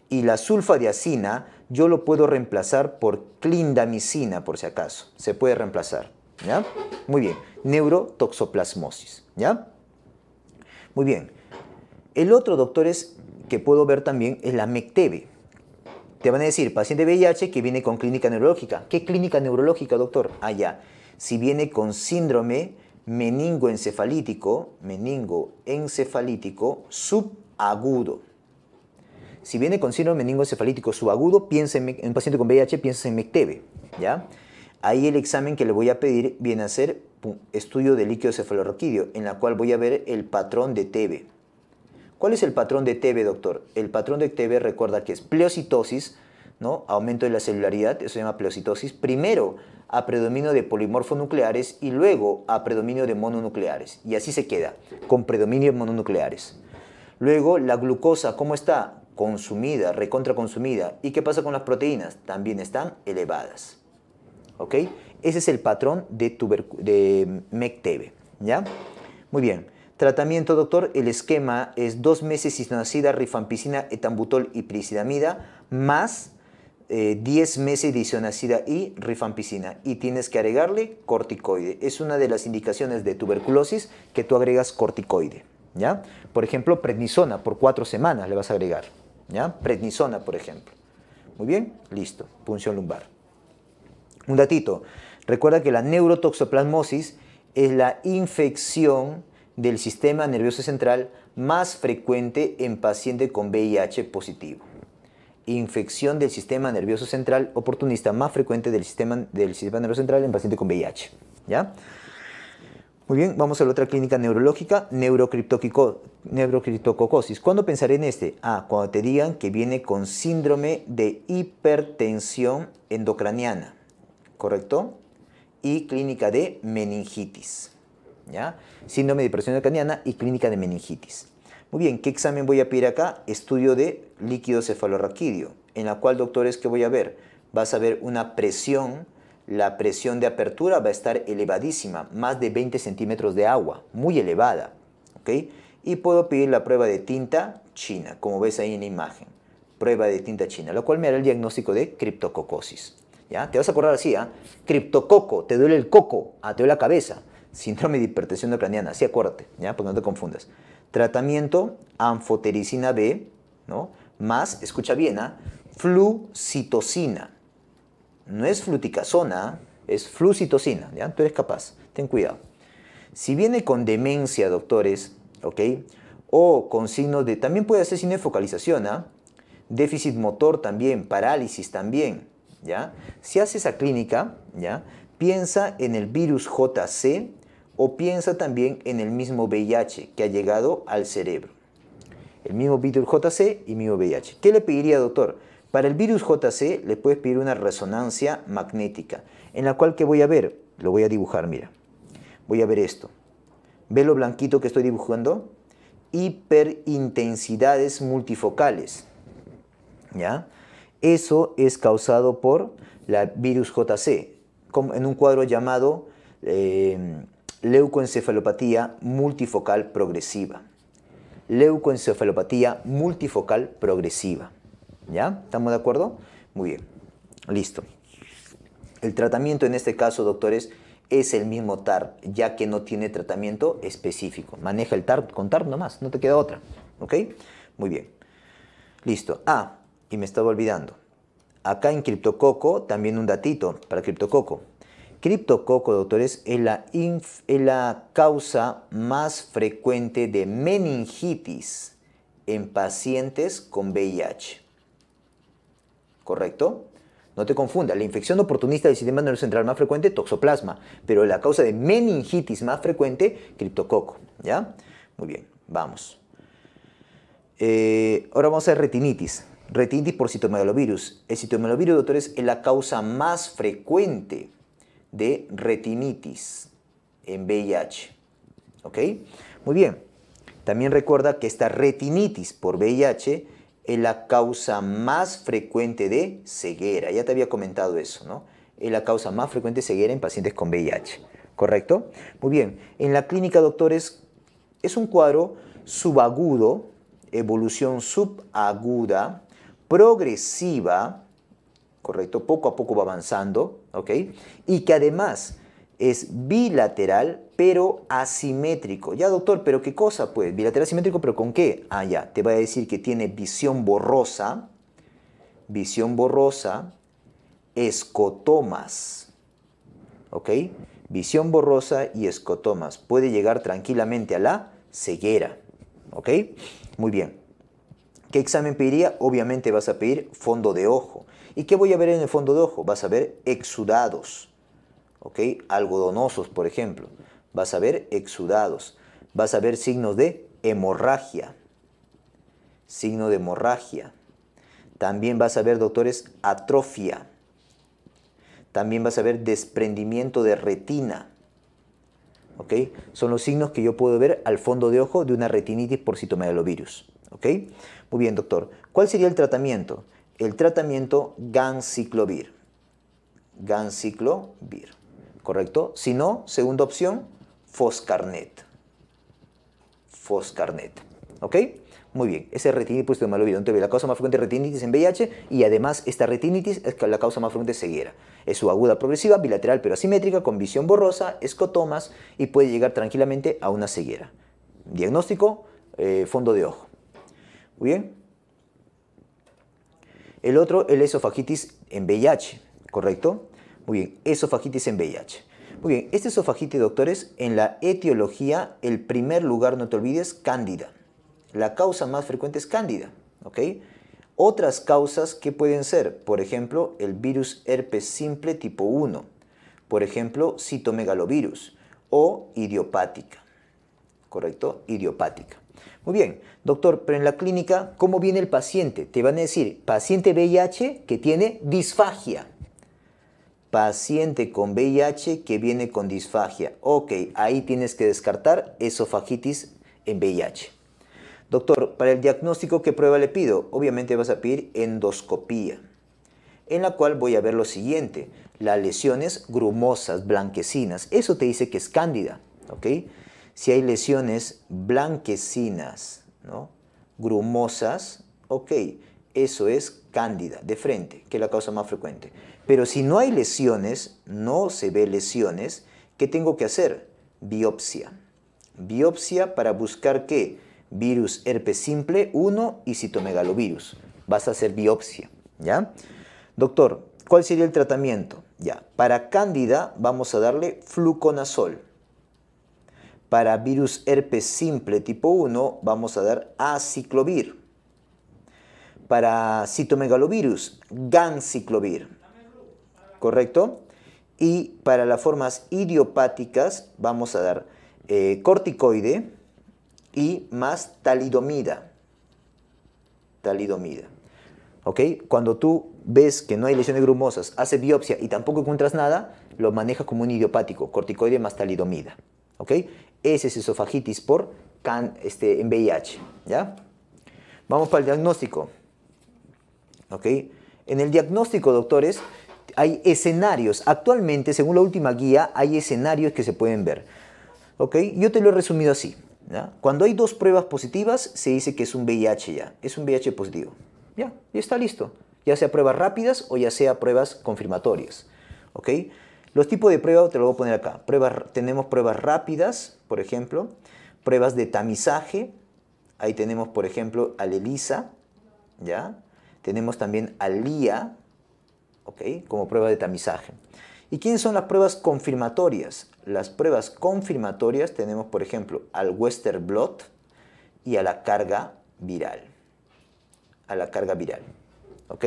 y la sulfadiacina yo lo puedo reemplazar por clindamicina, por si acaso. Se puede reemplazar. ¿Ya? Muy bien. Neurotoxoplasmosis. ¿Ya? Muy bien. El otro, es que puedo ver también es la mecteve. Te van a decir, paciente VIH que viene con clínica neurológica. ¿Qué clínica neurológica, doctor? Ah, ya. Si viene con síndrome meningoencefalítico, meningoencefalítico subagudo si viene con síndrome meningocefalítico subagudo, en, un paciente con VIH, piensa en Mecteve. ¿ya? Ahí el examen que le voy a pedir viene a ser estudio de líquido cefalorroquídeo, en la cual voy a ver el patrón de TB. ¿Cuál es el patrón de TB, doctor? El patrón de TB recuerda que es pleocitosis, ¿no? aumento de la celularidad, eso se llama pleocitosis, primero a predominio de polimorfonucleares y luego a predominio de mononucleares. Y así se queda, con predominio de mononucleares. Luego, la glucosa, ¿cómo está? consumida, recontraconsumida. ¿Y qué pasa con las proteínas? También están elevadas. ¿Ok? Ese es el patrón de, de MECTV. ¿Ya? Muy bien. Tratamiento, doctor. El esquema es dos meses isonacida, rifampicina, etambutol y prisidamida, más eh, diez meses de isonacida y rifampicina. Y tienes que agregarle corticoide. Es una de las indicaciones de tuberculosis que tú agregas corticoide. ¿Ya? Por ejemplo, prednisona por cuatro semanas le vas a agregar. ¿ya? Prednisona, por ejemplo. Muy bien, listo, punción lumbar. Un datito, recuerda que la neurotoxoplasmosis es la infección del sistema nervioso central más frecuente en paciente con VIH positivo. Infección del sistema nervioso central oportunista más frecuente del sistema, del sistema nervioso central en paciente con VIH. ¿Ya? Muy bien, vamos a la otra clínica neurológica, neurocriptococosis. ¿Cuándo pensar en este? Ah, cuando te digan que viene con síndrome de hipertensión endocraniana, ¿correcto? Y clínica de meningitis, ¿ya? Síndrome de hipertensión endocraniana y clínica de meningitis. Muy bien, ¿qué examen voy a pedir acá? Estudio de líquido cefalorraquídeo, en la cual, doctores, ¿qué voy a ver? Vas a ver una presión la presión de apertura va a estar elevadísima, más de 20 centímetros de agua, muy elevada. Y puedo pedir la prueba de tinta china, como ves ahí en la imagen. Prueba de tinta china, lo cual me hará el diagnóstico de criptococosis. ¿ya? Te vas a acordar así, ¿ah? Criptococo, te duele el coco, ah, te duele la cabeza. Síndrome de hipertensión ucraniana, así acuérdate, ¿ya? Pues no te confundas. Tratamiento, anfotericina B, ¿no? Más, escucha bien, ¿ah? no es fluticasona, es flucitocina, ¿ya? Tú eres capaz, ten cuidado. Si viene con demencia, doctores, O con signos de, también puede ser sin de focalización, ¿ah? Déficit motor también, parálisis también, ¿ya? Si hace esa clínica, ¿ya? Piensa en el virus JC o piensa también en el mismo VIH que ha llegado al cerebro. El mismo virus JC y mismo VIH. ¿Qué le pediría, doctor? Para el virus JC le puedes pedir una resonancia magnética, en la cual que voy a ver, lo voy a dibujar, mira. Voy a ver esto. ¿Ve lo blanquito que estoy dibujando? Hiperintensidades multifocales. ¿Ya? Eso es causado por la virus JC, en un cuadro llamado em, leucoencefalopatía multifocal progresiva. Leucoencefalopatía multifocal progresiva. ¿Ya? ¿Estamos de acuerdo? Muy bien. Listo. El tratamiento en este caso, doctores, es el mismo TARP, ya que no tiene tratamiento específico. Maneja el TARP con TARP nomás, no te queda otra. ¿Ok? Muy bien. Listo. Ah, y me estaba olvidando. Acá en Criptococo, también un datito para Criptococo. Criptococo, doctores, es la causa más frecuente de meningitis en pacientes con VIH. ¿correcto? No te confundas, la infección oportunista del sistema nervioso central más frecuente, toxoplasma, pero la causa de meningitis más frecuente, criptococo, ¿ya? Muy bien, vamos. Eh, ahora vamos a retinitis. Retinitis por citomegalovirus. El citomegalovirus, doctores, es la causa más frecuente de retinitis en VIH. ¿Ok? Muy bien. También recuerda que esta retinitis por VIH es la causa más frecuente de ceguera. Ya te había comentado eso, ¿no? Es la causa más frecuente de ceguera en pacientes con VIH, ¿correcto? Muy bien, en la clínica, doctores, es un cuadro subagudo, evolución subaguda, progresiva, ¿correcto? Poco a poco va avanzando, ¿ok? Y que además es bilateral pero asimétrico. Ya, doctor, pero ¿qué cosa? Pues bilateral asimétrico, pero ¿con qué? Ah, ya, te voy a decir que tiene visión borrosa, visión borrosa, escotomas. ¿Ok? Visión borrosa y escotomas. Puede llegar tranquilamente a la ceguera. ¿Ok? Muy bien. ¿Qué examen pediría? Obviamente vas a pedir fondo de ojo. ¿Y qué voy a ver en el fondo de ojo? Vas a ver exudados ¿ok? Algodonosos, por ejemplo. Vas a ver exudados. Vas a ver signos de hemorragia. Signo de hemorragia. También vas a ver, doctores, atrofia. También vas a ver desprendimiento de retina. ¿Ok? Son los signos que yo puedo ver al fondo de ojo de una retinitis por citomegalovirus. ¿Ok? Muy bien, doctor. ¿Cuál sería el tratamiento? El tratamiento ganciclovir. Ganciclovir. ¿correcto? Si no, segunda opción, Foscarnet. Foscarnet, ¿ok? Muy bien, ese retinitis, pues malo, oído. entonces la causa más frecuente es retinitis en VIH y además esta retinitis es la causa más frecuente de ceguera. Es su aguda progresiva, bilateral pero asimétrica, con visión borrosa, escotomas y puede llegar tranquilamente a una ceguera. Diagnóstico, eh, fondo de ojo. Muy bien. El otro, el esofagitis en VIH, ¿correcto? Muy bien, esofagitis en VIH. Muy bien, este esofagitis, doctores, en la etiología, el primer lugar, no te olvides, cándida. La causa más frecuente es cándida, ¿ok? Otras causas que pueden ser, por ejemplo, el virus herpes simple tipo 1, por ejemplo, citomegalovirus o idiopática, ¿correcto? Idiopática. Muy bien, doctor, pero en la clínica, ¿cómo viene el paciente? Te van a decir, paciente VIH que tiene disfagia paciente con VIH que viene con disfagia. Ok, ahí tienes que descartar esofagitis en VIH. Doctor, para el diagnóstico, ¿qué prueba le pido? Obviamente vas a pedir endoscopía, en la cual voy a ver lo siguiente. Las lesiones grumosas, blanquecinas, eso te dice que es cándida, Si hay lesiones blanquecinas, ¿no? Grumosas, ok, eso es cándida, de frente, que es la causa más frecuente. Pero si no hay lesiones, no se ve lesiones, ¿qué tengo que hacer? Biopsia. Biopsia para buscar qué? Virus herpes simple 1 y citomegalovirus. Vas a hacer biopsia, ¿ya? Doctor, ¿cuál sería el tratamiento? Ya, para cándida vamos a darle fluconazol. Para virus herpes simple tipo 1 vamos a dar aciclovir. Para citomegalovirus, ganciclovir ¿correcto? Y para las formas idiopáticas vamos a dar eh, corticoide y más talidomida. Talidomida. Cuando tú ves que no hay lesiones grumosas, hace biopsia y tampoco encuentras nada, lo maneja como un idiopático, corticoide más talidomida. ¿Ok? Ese es esofagitis por can, en este, VIH. ¿Ya? Vamos para el diagnóstico. En el diagnóstico, doctores, hay escenarios. Actualmente, según la última guía, hay escenarios que se pueden ver. ¿Ok? Yo te lo he resumido así. Cuando hay dos pruebas positivas, se dice que es un VIH ya. Es un VIH positivo. Ya, ya está listo. Ya sea pruebas rápidas o ya sea pruebas confirmatorias. ¿Ok? Los tipos de pruebas te lo voy a poner acá. Pruebas, tenemos pruebas rápidas, por ejemplo. Pruebas de tamizaje. Ahí tenemos, por ejemplo, al ELISA. ¿Ya? Tenemos también al LIA, ¿okay? como prueba de tamizaje. ¿Y quiénes son las pruebas confirmatorias? Las pruebas confirmatorias tenemos, por ejemplo, al Western blot y a la carga viral. A la carga viral. ¿Ok?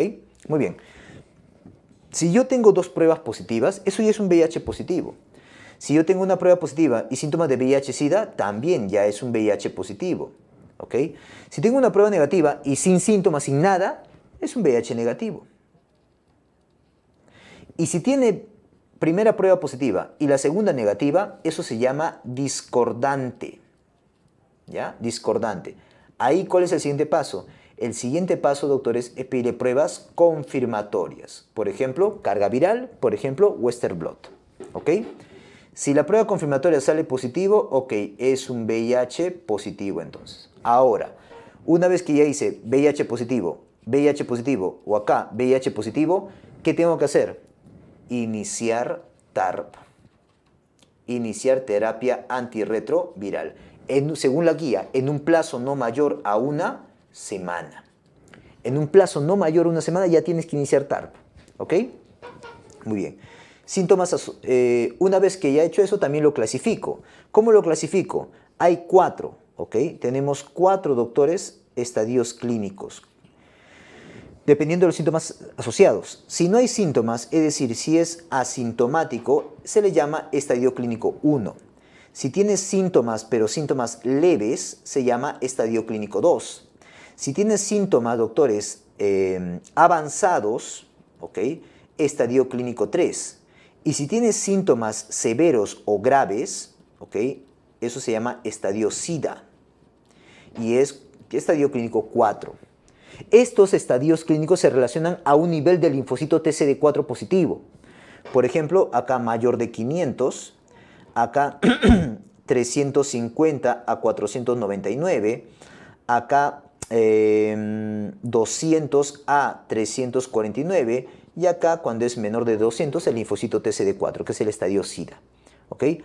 Muy bien. Si yo tengo dos pruebas positivas, eso ya es un VIH positivo. Si yo tengo una prueba positiva y síntomas de VIH-Sida, también ya es un VIH positivo. ¿Ok? Si tengo una prueba negativa y sin síntomas, sin nada, es un VIH negativo. Y si tiene primera prueba positiva y la segunda negativa, eso se llama discordante. ¿Ya? Discordante. Ahí, ¿cuál es el siguiente paso? El siguiente paso, doctores, es pedir pruebas confirmatorias. Por ejemplo, carga viral, por ejemplo, Western blot. ¿Ok? Si la prueba confirmatoria sale positivo, ok, es un VIH positivo entonces. Ahora, una vez que ya hice VIH positivo, VIH positivo o acá VIH positivo, ¿qué tengo que hacer? iniciar TARP, iniciar terapia antirretroviral, en, según la guía, en un plazo no mayor a una semana. En un plazo no mayor a una semana ya tienes que iniciar TARP, ¿ok? Muy bien. Síntomas, eh, una vez que ya he hecho eso, también lo clasifico. ¿Cómo lo clasifico? Hay cuatro, ¿ok? Tenemos cuatro doctores estadios clínicos, dependiendo de los síntomas asociados. Si no hay síntomas, es decir, si es asintomático, se le llama estadio clínico 1. Si tiene síntomas, pero síntomas leves, se llama estadio clínico 2. Si tiene síntomas, doctores, eh, avanzados, ¿ok? Estadio clínico 3. Y si tiene síntomas severos o graves, ¿ok? Eso se llama estadio SIDA. Y es estadio clínico 4. Estos estadios clínicos se relacionan a un nivel del linfocito TCD4 positivo. Por ejemplo, acá mayor de 500, acá 350 a 499, acá 200 em, a 349 y acá cuando es menor de 200 el linfocito TCD4, que es el estadio SIDA.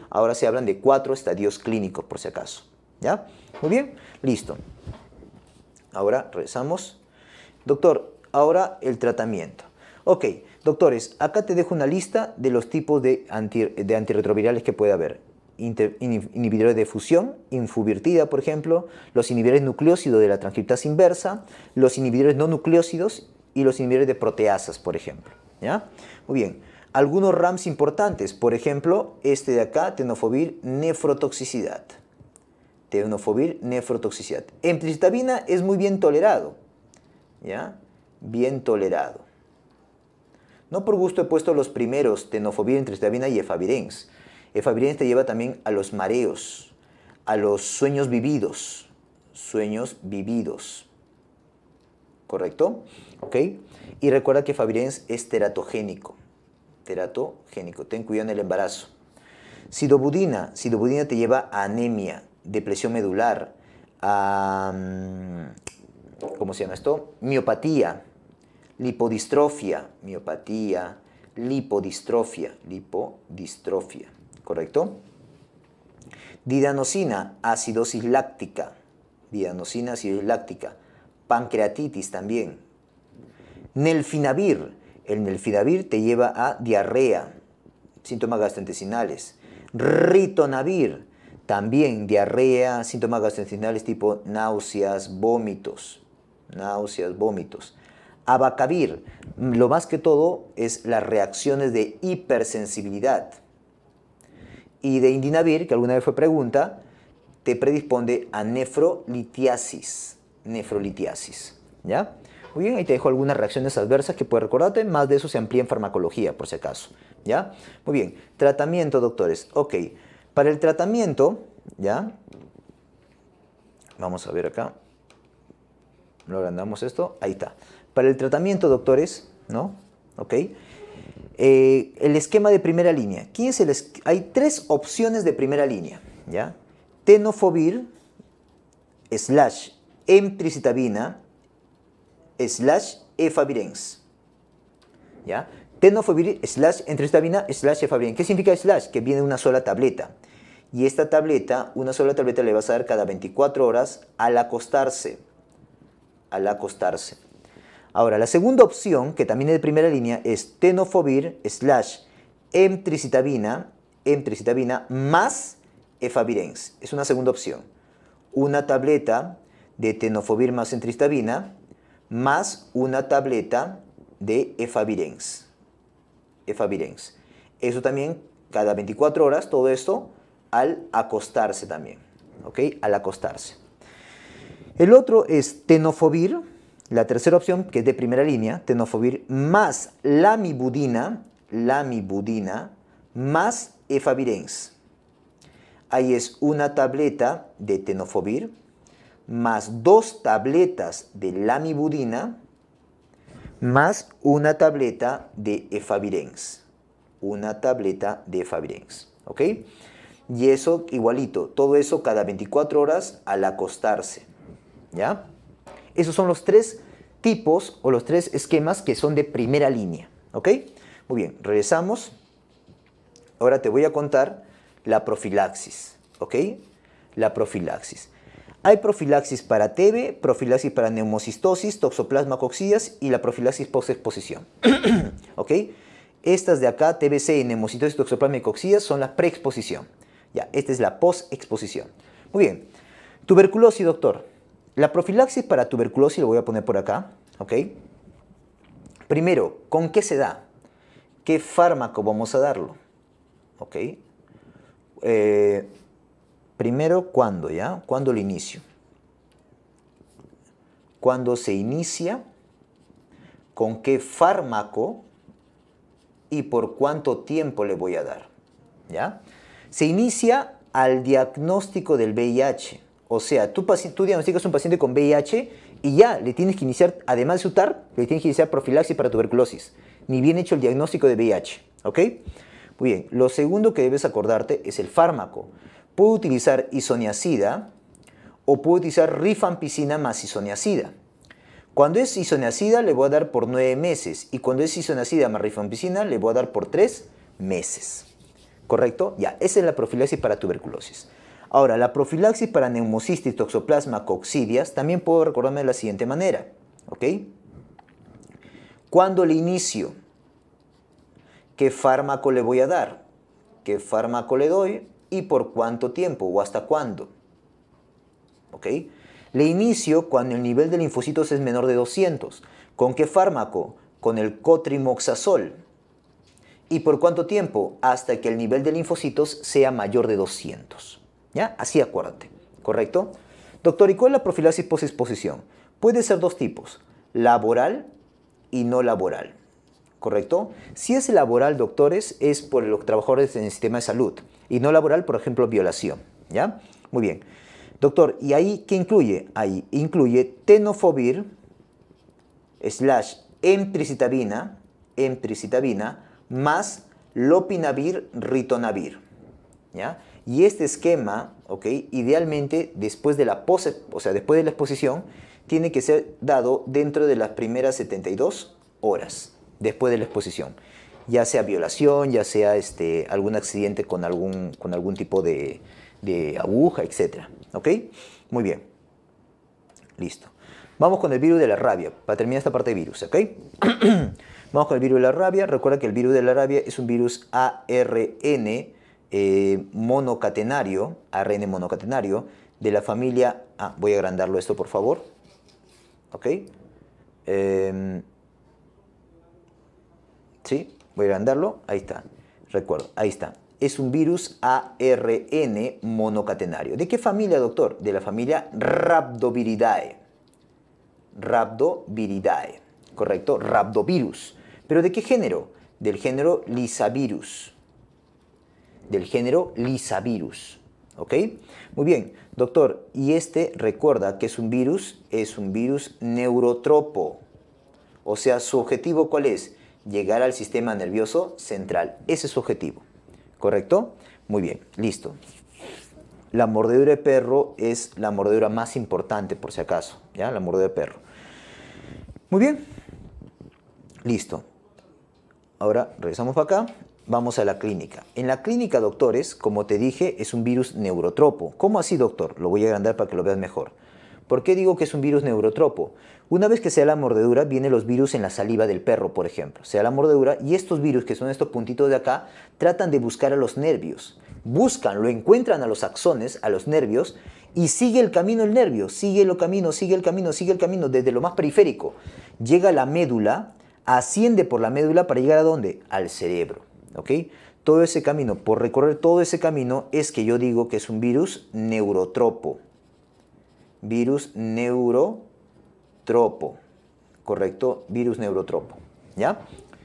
Ahora se hablan de cuatro estadios clínicos por si acaso. ¿Ya? Muy bien, listo. Ahora rezamos. Doctor, ahora el tratamiento. Ok, doctores, acá te dejo una lista de los tipos de, antirretrovirales que puede haber. inhibidores de fusión, infubirtida, por ejemplo, los inhibidores nucleócidos de la transcriptasa inversa, los inhibidores no nucleócidos y los inhibidores de proteasas, por ejemplo. ¿Ya? Muy bien. Algunos RAMs importantes, por ejemplo, este de acá, tenofovir, nefrotoxicidad. Tenofovir nefrotoxicidad. Emtricitabina es muy bien tolerado. ¿Ya? Bien tolerado. No por gusto he puesto los primeros, tenofovir, emtricitabina y efavirenz. Efavirenz te lleva también a los mareos, a los sueños vividos. Sueños vividos. ¿Correcto? ¿Ok? Y recuerda que efavirenz es teratogénico. Teratogénico. Ten cuidado en el embarazo. Sidobudina. Sidobudina te lleva a anemia depresión medular, mm, ¿cómo se llama esto? Miopatía, lipodistrofia, miopatía, lipodistrofia, lipodistrofia, ¿correcto? Didanosina, acidosis láctica, didanosina, acidosis láctica, pancreatitis también. Nelfinavir, el nelfinavir te lleva a diarrea, síntomas gastrointestinales. Ritonavir, también diarrea, síntomas gastrointestinales tipo náuseas, vómitos, náuseas, vómitos. Abacavir, lo más que todo es las reacciones de hipersensibilidad. Y de indinavir, que alguna vez fue pregunta, te predispone a nefrolitiasis. Nefrolitiasis, ¿ya? Muy bien, ahí te dejo algunas reacciones adversas que puedes recordarte. Más de eso se amplía en farmacología, por si acaso. ¿Ya? Muy bien. Tratamiento, doctores. Ok. Para el tratamiento, ¿ya? Vamos a ver acá. Lo agrandamos esto. Ahí está. Para el tratamiento, doctores, ¿no? ¿Ok? Eh, el esquema de primera línea. ¿Quién es Hay tres opciones de primera línea, ¿ya? Tenofovir, slash, emtricitabina, slash, efavirenz. ¿Ya? Tenofobir slash entristabina slash efavirin. ¿Qué significa slash? Que viene una sola tableta. Y esta tableta, una sola tableta le vas a dar cada 24 horas al acostarse. Al acostarse. Ahora, la segunda opción, que también es de primera línea, es tenofobir slash emtricitabina, más efavirenx. Es una segunda opción. Una tableta de tenofobir más entristabina más una tableta de efavirenx. E Eso también cada 24 horas, todo esto al acostarse también, ¿ok? Al acostarse. El otro es Tenofobir. la tercera opción que es de primera línea, tenofovir más lamibudina, lamibudina más efavirenz. Ahí es una tableta de Tenofobir más dos tabletas de lamibudina más una tableta de efavirenz. Una tableta de efavirenz, ¿ok? Y eso igualito, todo eso cada 24 horas al acostarse, ¿ya? Esos son los tres tipos o los tres esquemas que son de primera línea, ¿ok? Muy bien, regresamos. Ahora te voy a contar la profilaxis, ¿ok? La profilaxis. Hay profilaxis para TB, profilaxis para neumocistosis, toxoplasma coxidas y la profilaxis post-exposición. Estas de acá, TBC, neumocistosis, toxoplasma y son la preexposición. Ya, esta es la post-exposición. Muy bien. Tuberculosis, doctor. La profilaxis para tuberculosis lo voy a poner por acá. ¿Ok? Primero, ¿con qué se da? ¿Qué fármaco vamos a darlo? ¿Ok? Eh, Primero, ¿cuándo? ¿Ya? ¿Cuándo lo inicio? Cuando se inicia, con qué fármaco y por cuánto tiempo le voy a dar. ¿Ya? Se inicia al diagnóstico del VIH. O sea, tú, tú diagnosticas a un paciente con VIH y ya le tienes que iniciar, además de TAR, le tienes que iniciar profilaxis para tuberculosis. Ni bien hecho el diagnóstico de VIH. ¿Ok? Muy bien, lo segundo que debes acordarte es el fármaco puedo utilizar isoniacida o puedo utilizar rifampicina más isoniacida. Cuando es isoniacida le voy a dar por 9 meses y cuando es isoniacida más rifampicina le voy a dar por 3 meses. ¿Correcto? Ya, esa es la profilaxis para tuberculosis. Ahora, la profilaxis para neumocistis, toxoplasma, coccidias, también puedo recordarme de la siguiente manera. ¿Ok? ¿Cuándo le inicio? ¿Qué fármaco le voy a dar? ¿Qué fármaco le doy? y por cuánto tiempo o hasta cuándo. ¿Ok? Le inicio cuando el nivel de linfocitos es menor de 200. ¿Con qué fármaco? Con el cotrimoxazol. ¿Y por cuánto tiempo? Hasta que el nivel de linfocitos sea mayor de 200. ¿Ya? Así acuérdate. ¿Correcto? Doctor, ¿y cuál es la profilaxis post-exposición? Puede ser dos tipos, laboral y no laboral. ¿correcto? Si es laboral, doctores, es por los trabajadores en el sistema de salud y no laboral, por ejemplo, violación, ¿ya? Muy bien. Doctor, ¿y ahí qué incluye? Ahí incluye tenofovir slash empricitabina más lopinavir, ritonavir, ¿ya? Y este esquema, ¿ok? Idealmente después de la pose, o sea, después de la exposición, tiene que ser dado dentro de las primeras 72 horas después de la exposición. Ya sea violación, ya sea este, algún accidente con algún, con algún tipo de, aguja, etc. ¿Ok? Muy bien. Listo. Vamos con el virus de la rabia, para terminar esta parte de virus, ¿ok? Vamos con el virus de la rabia. Recuerda que el virus de la rabia es un virus ARN eh, monocatenario, ARN monocatenario, de la familia... voy a agrandarlo esto, por favor. ¿Ok? Em, ¿sí? Voy a agrandarlo, ahí está. Recuerdo, ahí está. Es un virus ARN monocatenario. ¿De qué familia, doctor? De la familia Rhabdoviridae. Rhabdoviridae, ¿correcto? Rhabdovirus. ¿Pero de qué género? Del género Lisavirus. Del género Lisavirus. ¿Ok? Muy bien, doctor, y este recuerda que es un virus, es un virus neurotropo. O sea, su objetivo cuál es? llegar al sistema nervioso central. Ese es su objetivo. ¿Correcto? Muy bien, listo. La mordedura de perro es la mordedura más importante, por si acaso. ¿Ya? La mordedura de perro. Muy bien. Listo. Ahora regresamos para acá. Vamos a la clínica. En la clínica, doctores, como te dije, es un virus neurotropo. ¿Cómo así, doctor? Lo voy a agrandar para que lo veas mejor. ¿Por qué digo que es un virus neurotropo? Una vez que sea la mordedura, vienen los virus en la saliva del perro, por ejemplo. Sea la mordedura y estos virus, que son estos puntitos de acá, tratan de buscar a los nervios. Buscan, lo encuentran a los axones, a los nervios, y sigue el camino el nervio, sigue el camino, sigue el camino, sigue el camino, desde lo más periférico. Llega a la médula, asciende por la médula para llegar a dónde? Al cerebro. Todo ese camino, por recorrer todo ese camino, es que yo digo que es un virus neurotropo. Virus neurotropo neurotropo, ¿correcto? Virus neurotropo, ¿ya?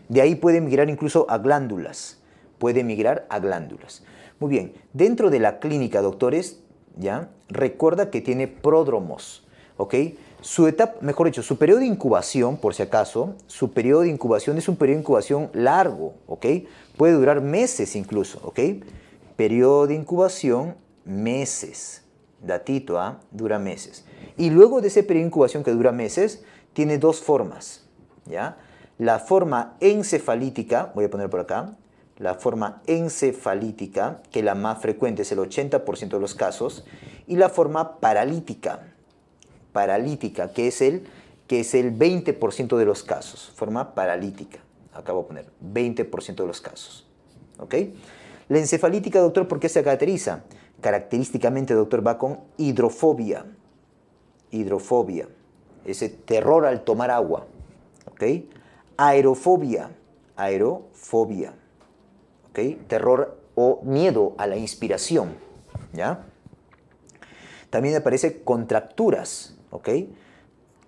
De ahí puede migrar incluso a glándulas, puede migrar a glándulas. Muy bien, dentro de la clínica, doctores, ¿ya? Recuerda que tiene pródromos, ¿ok? Su etapa, mejor dicho, su periodo de incubación, por si acaso, su periodo de incubación es un periodo de incubación largo, ¿ok? Puede durar meses incluso, ¿ok? Periodo de incubación, meses datito, ¿ah? dura meses. Y luego de ese periodo de incubación que dura meses, tiene dos formas. ¿ya? La forma encefalítica, voy a poner por acá, la forma encefalítica, que la más frecuente, es el 80% de los casos, y la forma paralítica, paralítica, que es el, que es el 20% de los casos, forma paralítica. acabo de poner 20% de los casos. ¿Ok? La encefalítica, doctor, ¿por qué se caracteriza? característicamente, doctor, va con hidrofobia. Hidrofobia, ese terror al tomar agua. ¿Ok? Aerofobia, aerofobia. ¿Ok? Terror o miedo a la inspiración. ¿Ya? También aparece contracturas. ¿Ok?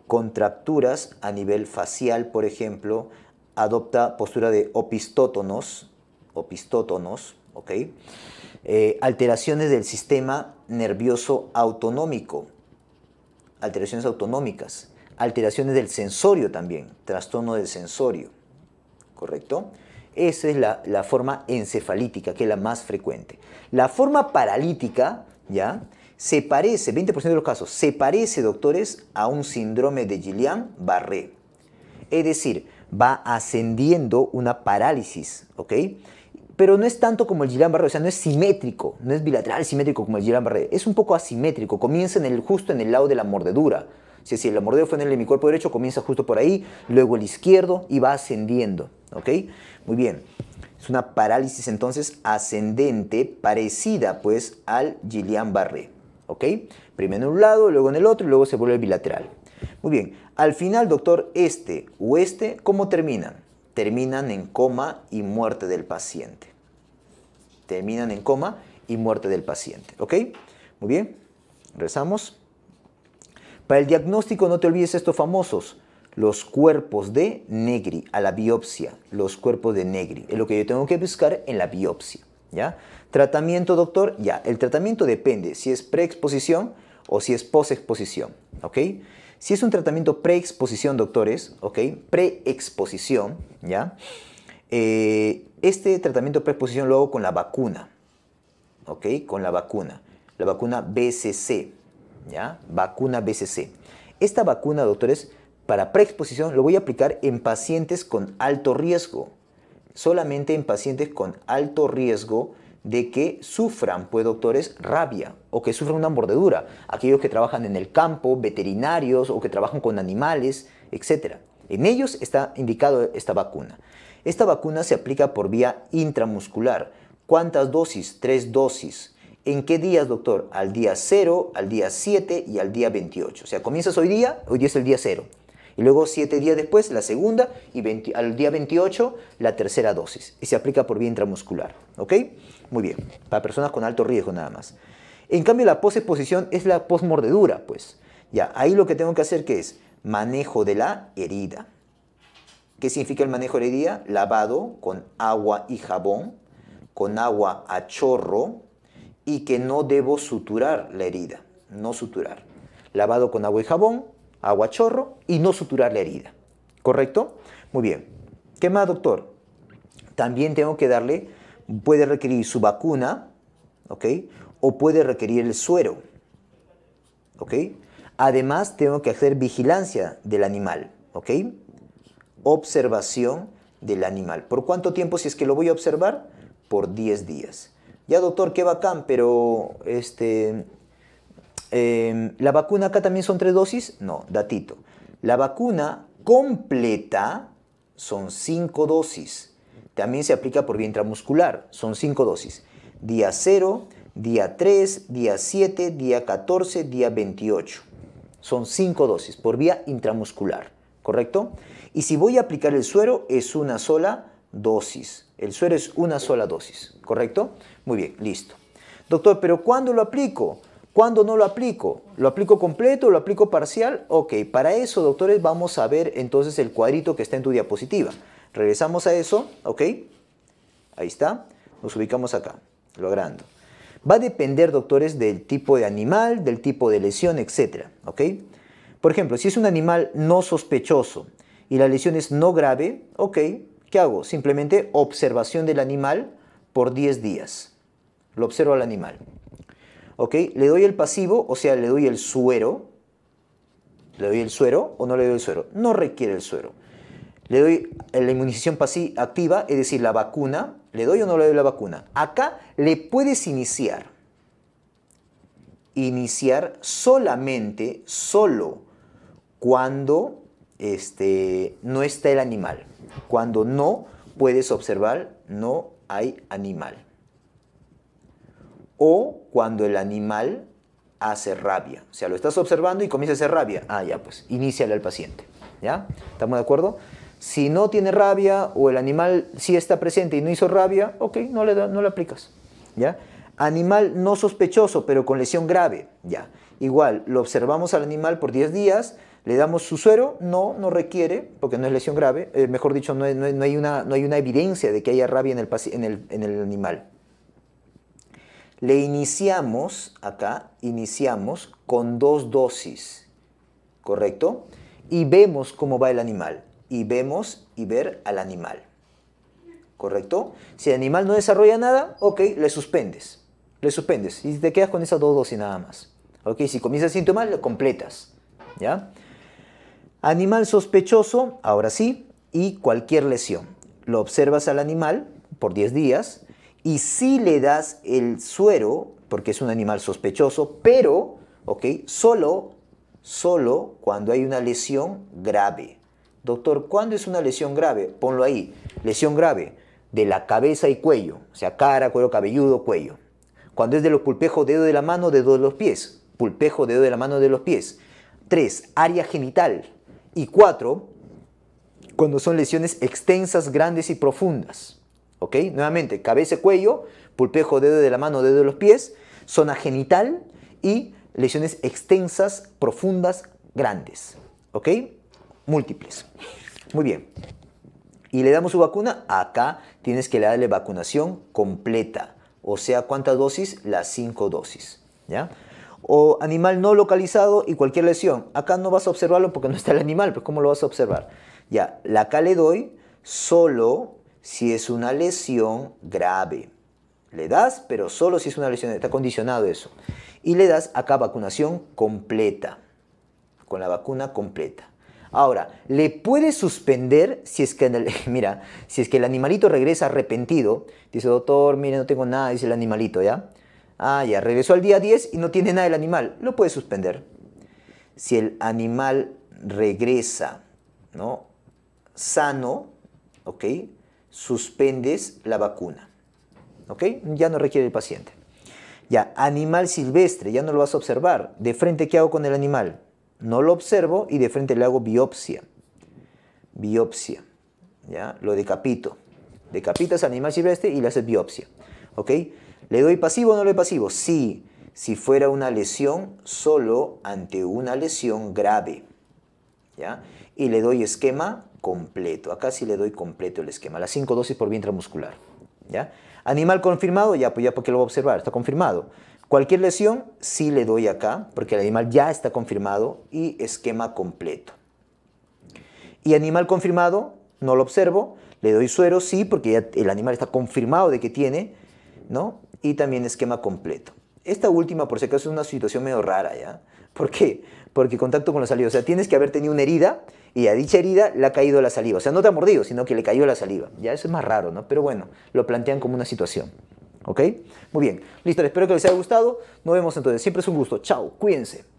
Contracturas a nivel facial, por ejemplo, adopta postura de opistótonos. Opistótonos. ¿Ok? Eh, alteraciones del sistema nervioso autonómico, alteraciones autonómicas, alteraciones del sensorio también, trastorno del sensorio, ¿correcto? Esa es la, la forma encefalítica, que es la más frecuente. La forma paralítica, ¿ya? Se parece, 20% de los casos, se parece, doctores, a un síndrome de Gillian-Barré. Es decir, va ascendiendo una parálisis, ¿ok? pero no es tanto como el Gillian Barré, o sea, no es simétrico, no es bilateral simétrico como el Gillian Barré, es un poco asimétrico, comienza en el, justo en el lado de la mordedura. Si, si la mordedura fue en el de mi cuerpo derecho, comienza justo por ahí, luego el izquierdo y va ascendiendo, ¿ok? Muy bien, es una parálisis entonces ascendente, parecida pues al Gillian Barré, ¿ok? Primero en un lado, luego en el otro y luego se vuelve bilateral. Muy bien, al final, doctor, este o este, ¿cómo terminan? terminan en coma y muerte del paciente. Terminan en coma y muerte del paciente. ¿Ok? Muy bien, rezamos. Para el diagnóstico no te olvides estos famosos. Los cuerpos de Negri a la biopsia. Los cuerpos de Negri. Es lo que yo tengo que buscar en la biopsia. ¿Ya? Tratamiento, doctor. Ya, el tratamiento depende si es preexposición o si es posexposición. ¿Ok? Si es un tratamiento preexposición, doctores, ¿ok? Preexposición, ¿ya? Eh, este tratamiento preexposición lo hago con la vacuna, ¿ok? Con la vacuna, la vacuna BCC, ¿ya? Vacuna BCC. Esta vacuna, doctores, para preexposición lo voy a aplicar en pacientes con alto riesgo, solamente en pacientes con alto riesgo de que sufran, pues doctores, rabia o que sufran una mordedura. Aquellos que trabajan en el campo, veterinarios o que trabajan con animales, etc. En ellos está indicado esta vacuna. Esta vacuna se aplica por vía intramuscular. ¿Cuántas dosis? Tres dosis. ¿En qué días, doctor? Al día 0, al día 7 y al día 28. O sea, comienzas hoy día, hoy día es el día 0. Y luego siete días después la segunda y al día 28 la tercera dosis. Y se aplica por vía intramuscular. ¿Ok? Muy bien. Para personas con alto riesgo nada más. En cambio la posexposición es la posmordedura, pues. Ya, ahí lo que tengo que hacer que es manejo de la herida. ¿Qué significa el manejo de la herida? Lavado con agua y jabón, con agua a chorro y que no debo suturar la herida, no suturar. Lavado con agua y jabón, agua y no suturar la herida. ¿Correcto? Muy bien. ¿Qué más, doctor? También tengo que darle, puede requerir su vacuna, ¿ok? O puede requerir el suero, ¿ok? Además, tengo que hacer vigilancia del animal, ¿ok? Observación del animal. ¿Por cuánto tiempo si es que lo voy a observar? Por 10 días. Ya, doctor, qué bacán, pero este, Em, ¿la vacuna acá también son tres dosis? No, datito. La vacuna completa son cinco dosis. También se aplica por vía intramuscular, son cinco dosis. Día 0, día 3, día 7, día 14, día 28. Son cinco dosis por vía intramuscular, ¿correcto? Y si voy a aplicar el suero, es una sola dosis. El suero es una sola dosis, ¿correcto? Muy bien, listo. Doctor, pero ¿cuándo lo aplico? ¿Cuándo no lo aplico? ¿Lo aplico completo? ¿Lo aplico parcial? Ok, para eso, doctores, vamos a ver entonces el cuadrito que está en tu diapositiva. Regresamos a eso, ok. Ahí está. Nos ubicamos acá, logrando. Va a depender, doctores, del tipo de animal, del tipo de lesión, etc. ¿ok? Por ejemplo, si es un animal no sospechoso y la lesión es no grave, ok, ¿qué hago? Simplemente observación del animal por 10 días. Lo observo al animal. ¿ok? Le doy el pasivo, o sea, le doy el suero. ¿Le doy el suero o no le doy el suero? No requiere el suero. Le doy la inmunización activa, es decir, la vacuna. ¿Le doy o no le doy la vacuna? Acá le puedes iniciar. Iniciar solamente, solo, cuando este, no está el animal. Cuando no puedes observar, no hay animal o cuando el animal hace rabia. O sea, lo estás observando y comienza a hacer rabia. Ah, ya, pues, iníciale al paciente. ¿Ya? ¿Estamos de acuerdo? Si no tiene rabia o el animal sí está presente y no hizo rabia, ok, no le, no le aplicas. ¿Ya? Animal no sospechoso, pero con lesión grave. Ya. Igual, lo observamos al animal por 10 días, le damos su suero, no, no requiere, porque no es lesión grave, eh, mejor dicho, no hay, no, hay una, evidencia de que haya rabia en el, en el, en el animal. Le iniciamos, acá, iniciamos con dos dosis, ¿correcto? Y vemos cómo va el animal. Y vemos y ver al animal, ¿correcto? Si el animal no desarrolla nada, ok, le suspendes. Le suspendes y te quedas con esas dos dosis nada más. Ok, si comienza síntomas, lo completas, ¿ya? Animal sospechoso, ahora sí, y cualquier lesión. Lo observas al animal por 10 días, y si le das el suero, porque es un animal sospechoso, pero, ¿ok? Solo, solo cuando hay una lesión grave. Doctor, ¿cuándo es una lesión grave? Ponlo ahí. Lesión grave de la cabeza y cuello, o sea, cara, cuero cabelludo, cuello. Cuando es de los pulpejos, dedo de la mano, dedo de los pies. Pulpejo, dedo de la mano, dedo de los pies. Tres, área genital. Y cuatro, cuando son lesiones extensas, grandes y profundas. ¿Ok? Nuevamente, cabeza, cuello, pulpejo, dedo de la mano, dedo de los pies, zona genital y lesiones extensas, profundas, grandes. ¿Ok? Múltiples. Muy bien. Y le damos su vacuna. Acá tienes que darle vacunación completa. O sea, ¿cuántas dosis? Las cinco dosis. ¿Ya? O animal no localizado y cualquier lesión. Acá no vas a observarlo porque no está el animal, pero ¿cómo lo vas a observar? Ya, acá le doy solo si es una lesión grave. Le das, pero solo si es una lesión, está condicionado eso. Y le das acá vacunación completa, con la vacuna completa. Ahora, le puedes suspender si es que, el, mira, si es que el animalito regresa arrepentido, dice, doctor, mire, no tengo nada, dice el animalito, ¿ya? Ah, ya, regresó al día 10 y no tiene nada el animal, lo puede suspender. Si el animal regresa, ¿no? Sano, ¿ok? suspendes la vacuna. ¿Ok? Ya no requiere el paciente. Ya, animal silvestre, ya no lo vas a observar. De frente, ¿qué hago con el animal? No lo observo y de frente le hago biopsia. Biopsia. ¿Ya? Lo decapito. Decapitas al animal silvestre y le haces biopsia. ¿Ok? ¿Le doy pasivo o no le doy pasivo? Sí, si fuera una lesión, solo ante una lesión grave. ¿Ya? Y le doy esquema completo. Acá sí le doy completo el esquema. Las 5 dosis por vía muscular. ¿ya? Animal confirmado, ya, pues ya porque lo voy a observar, está confirmado. Cualquier lesión sí le doy acá, porque el animal ya está confirmado y esquema completo. Y animal confirmado, no lo observo, le doy suero sí, porque ya el animal está confirmado de que tiene, ¿no? Y también esquema completo. Esta última, por si acaso, es una situación medio rara, ¿ya? ¿Por qué? porque contacto con la saliva. O sea, tienes que haber tenido una herida y a dicha herida le ha caído la saliva. O sea, no te ha mordido, sino que le cayó la saliva. Ya eso es más raro, ¿no? Pero bueno, lo plantean como una situación. ¿Ok? Muy bien. Listo, espero que les haya gustado. Nos vemos entonces. Siempre es un gusto. Chao. Cuídense.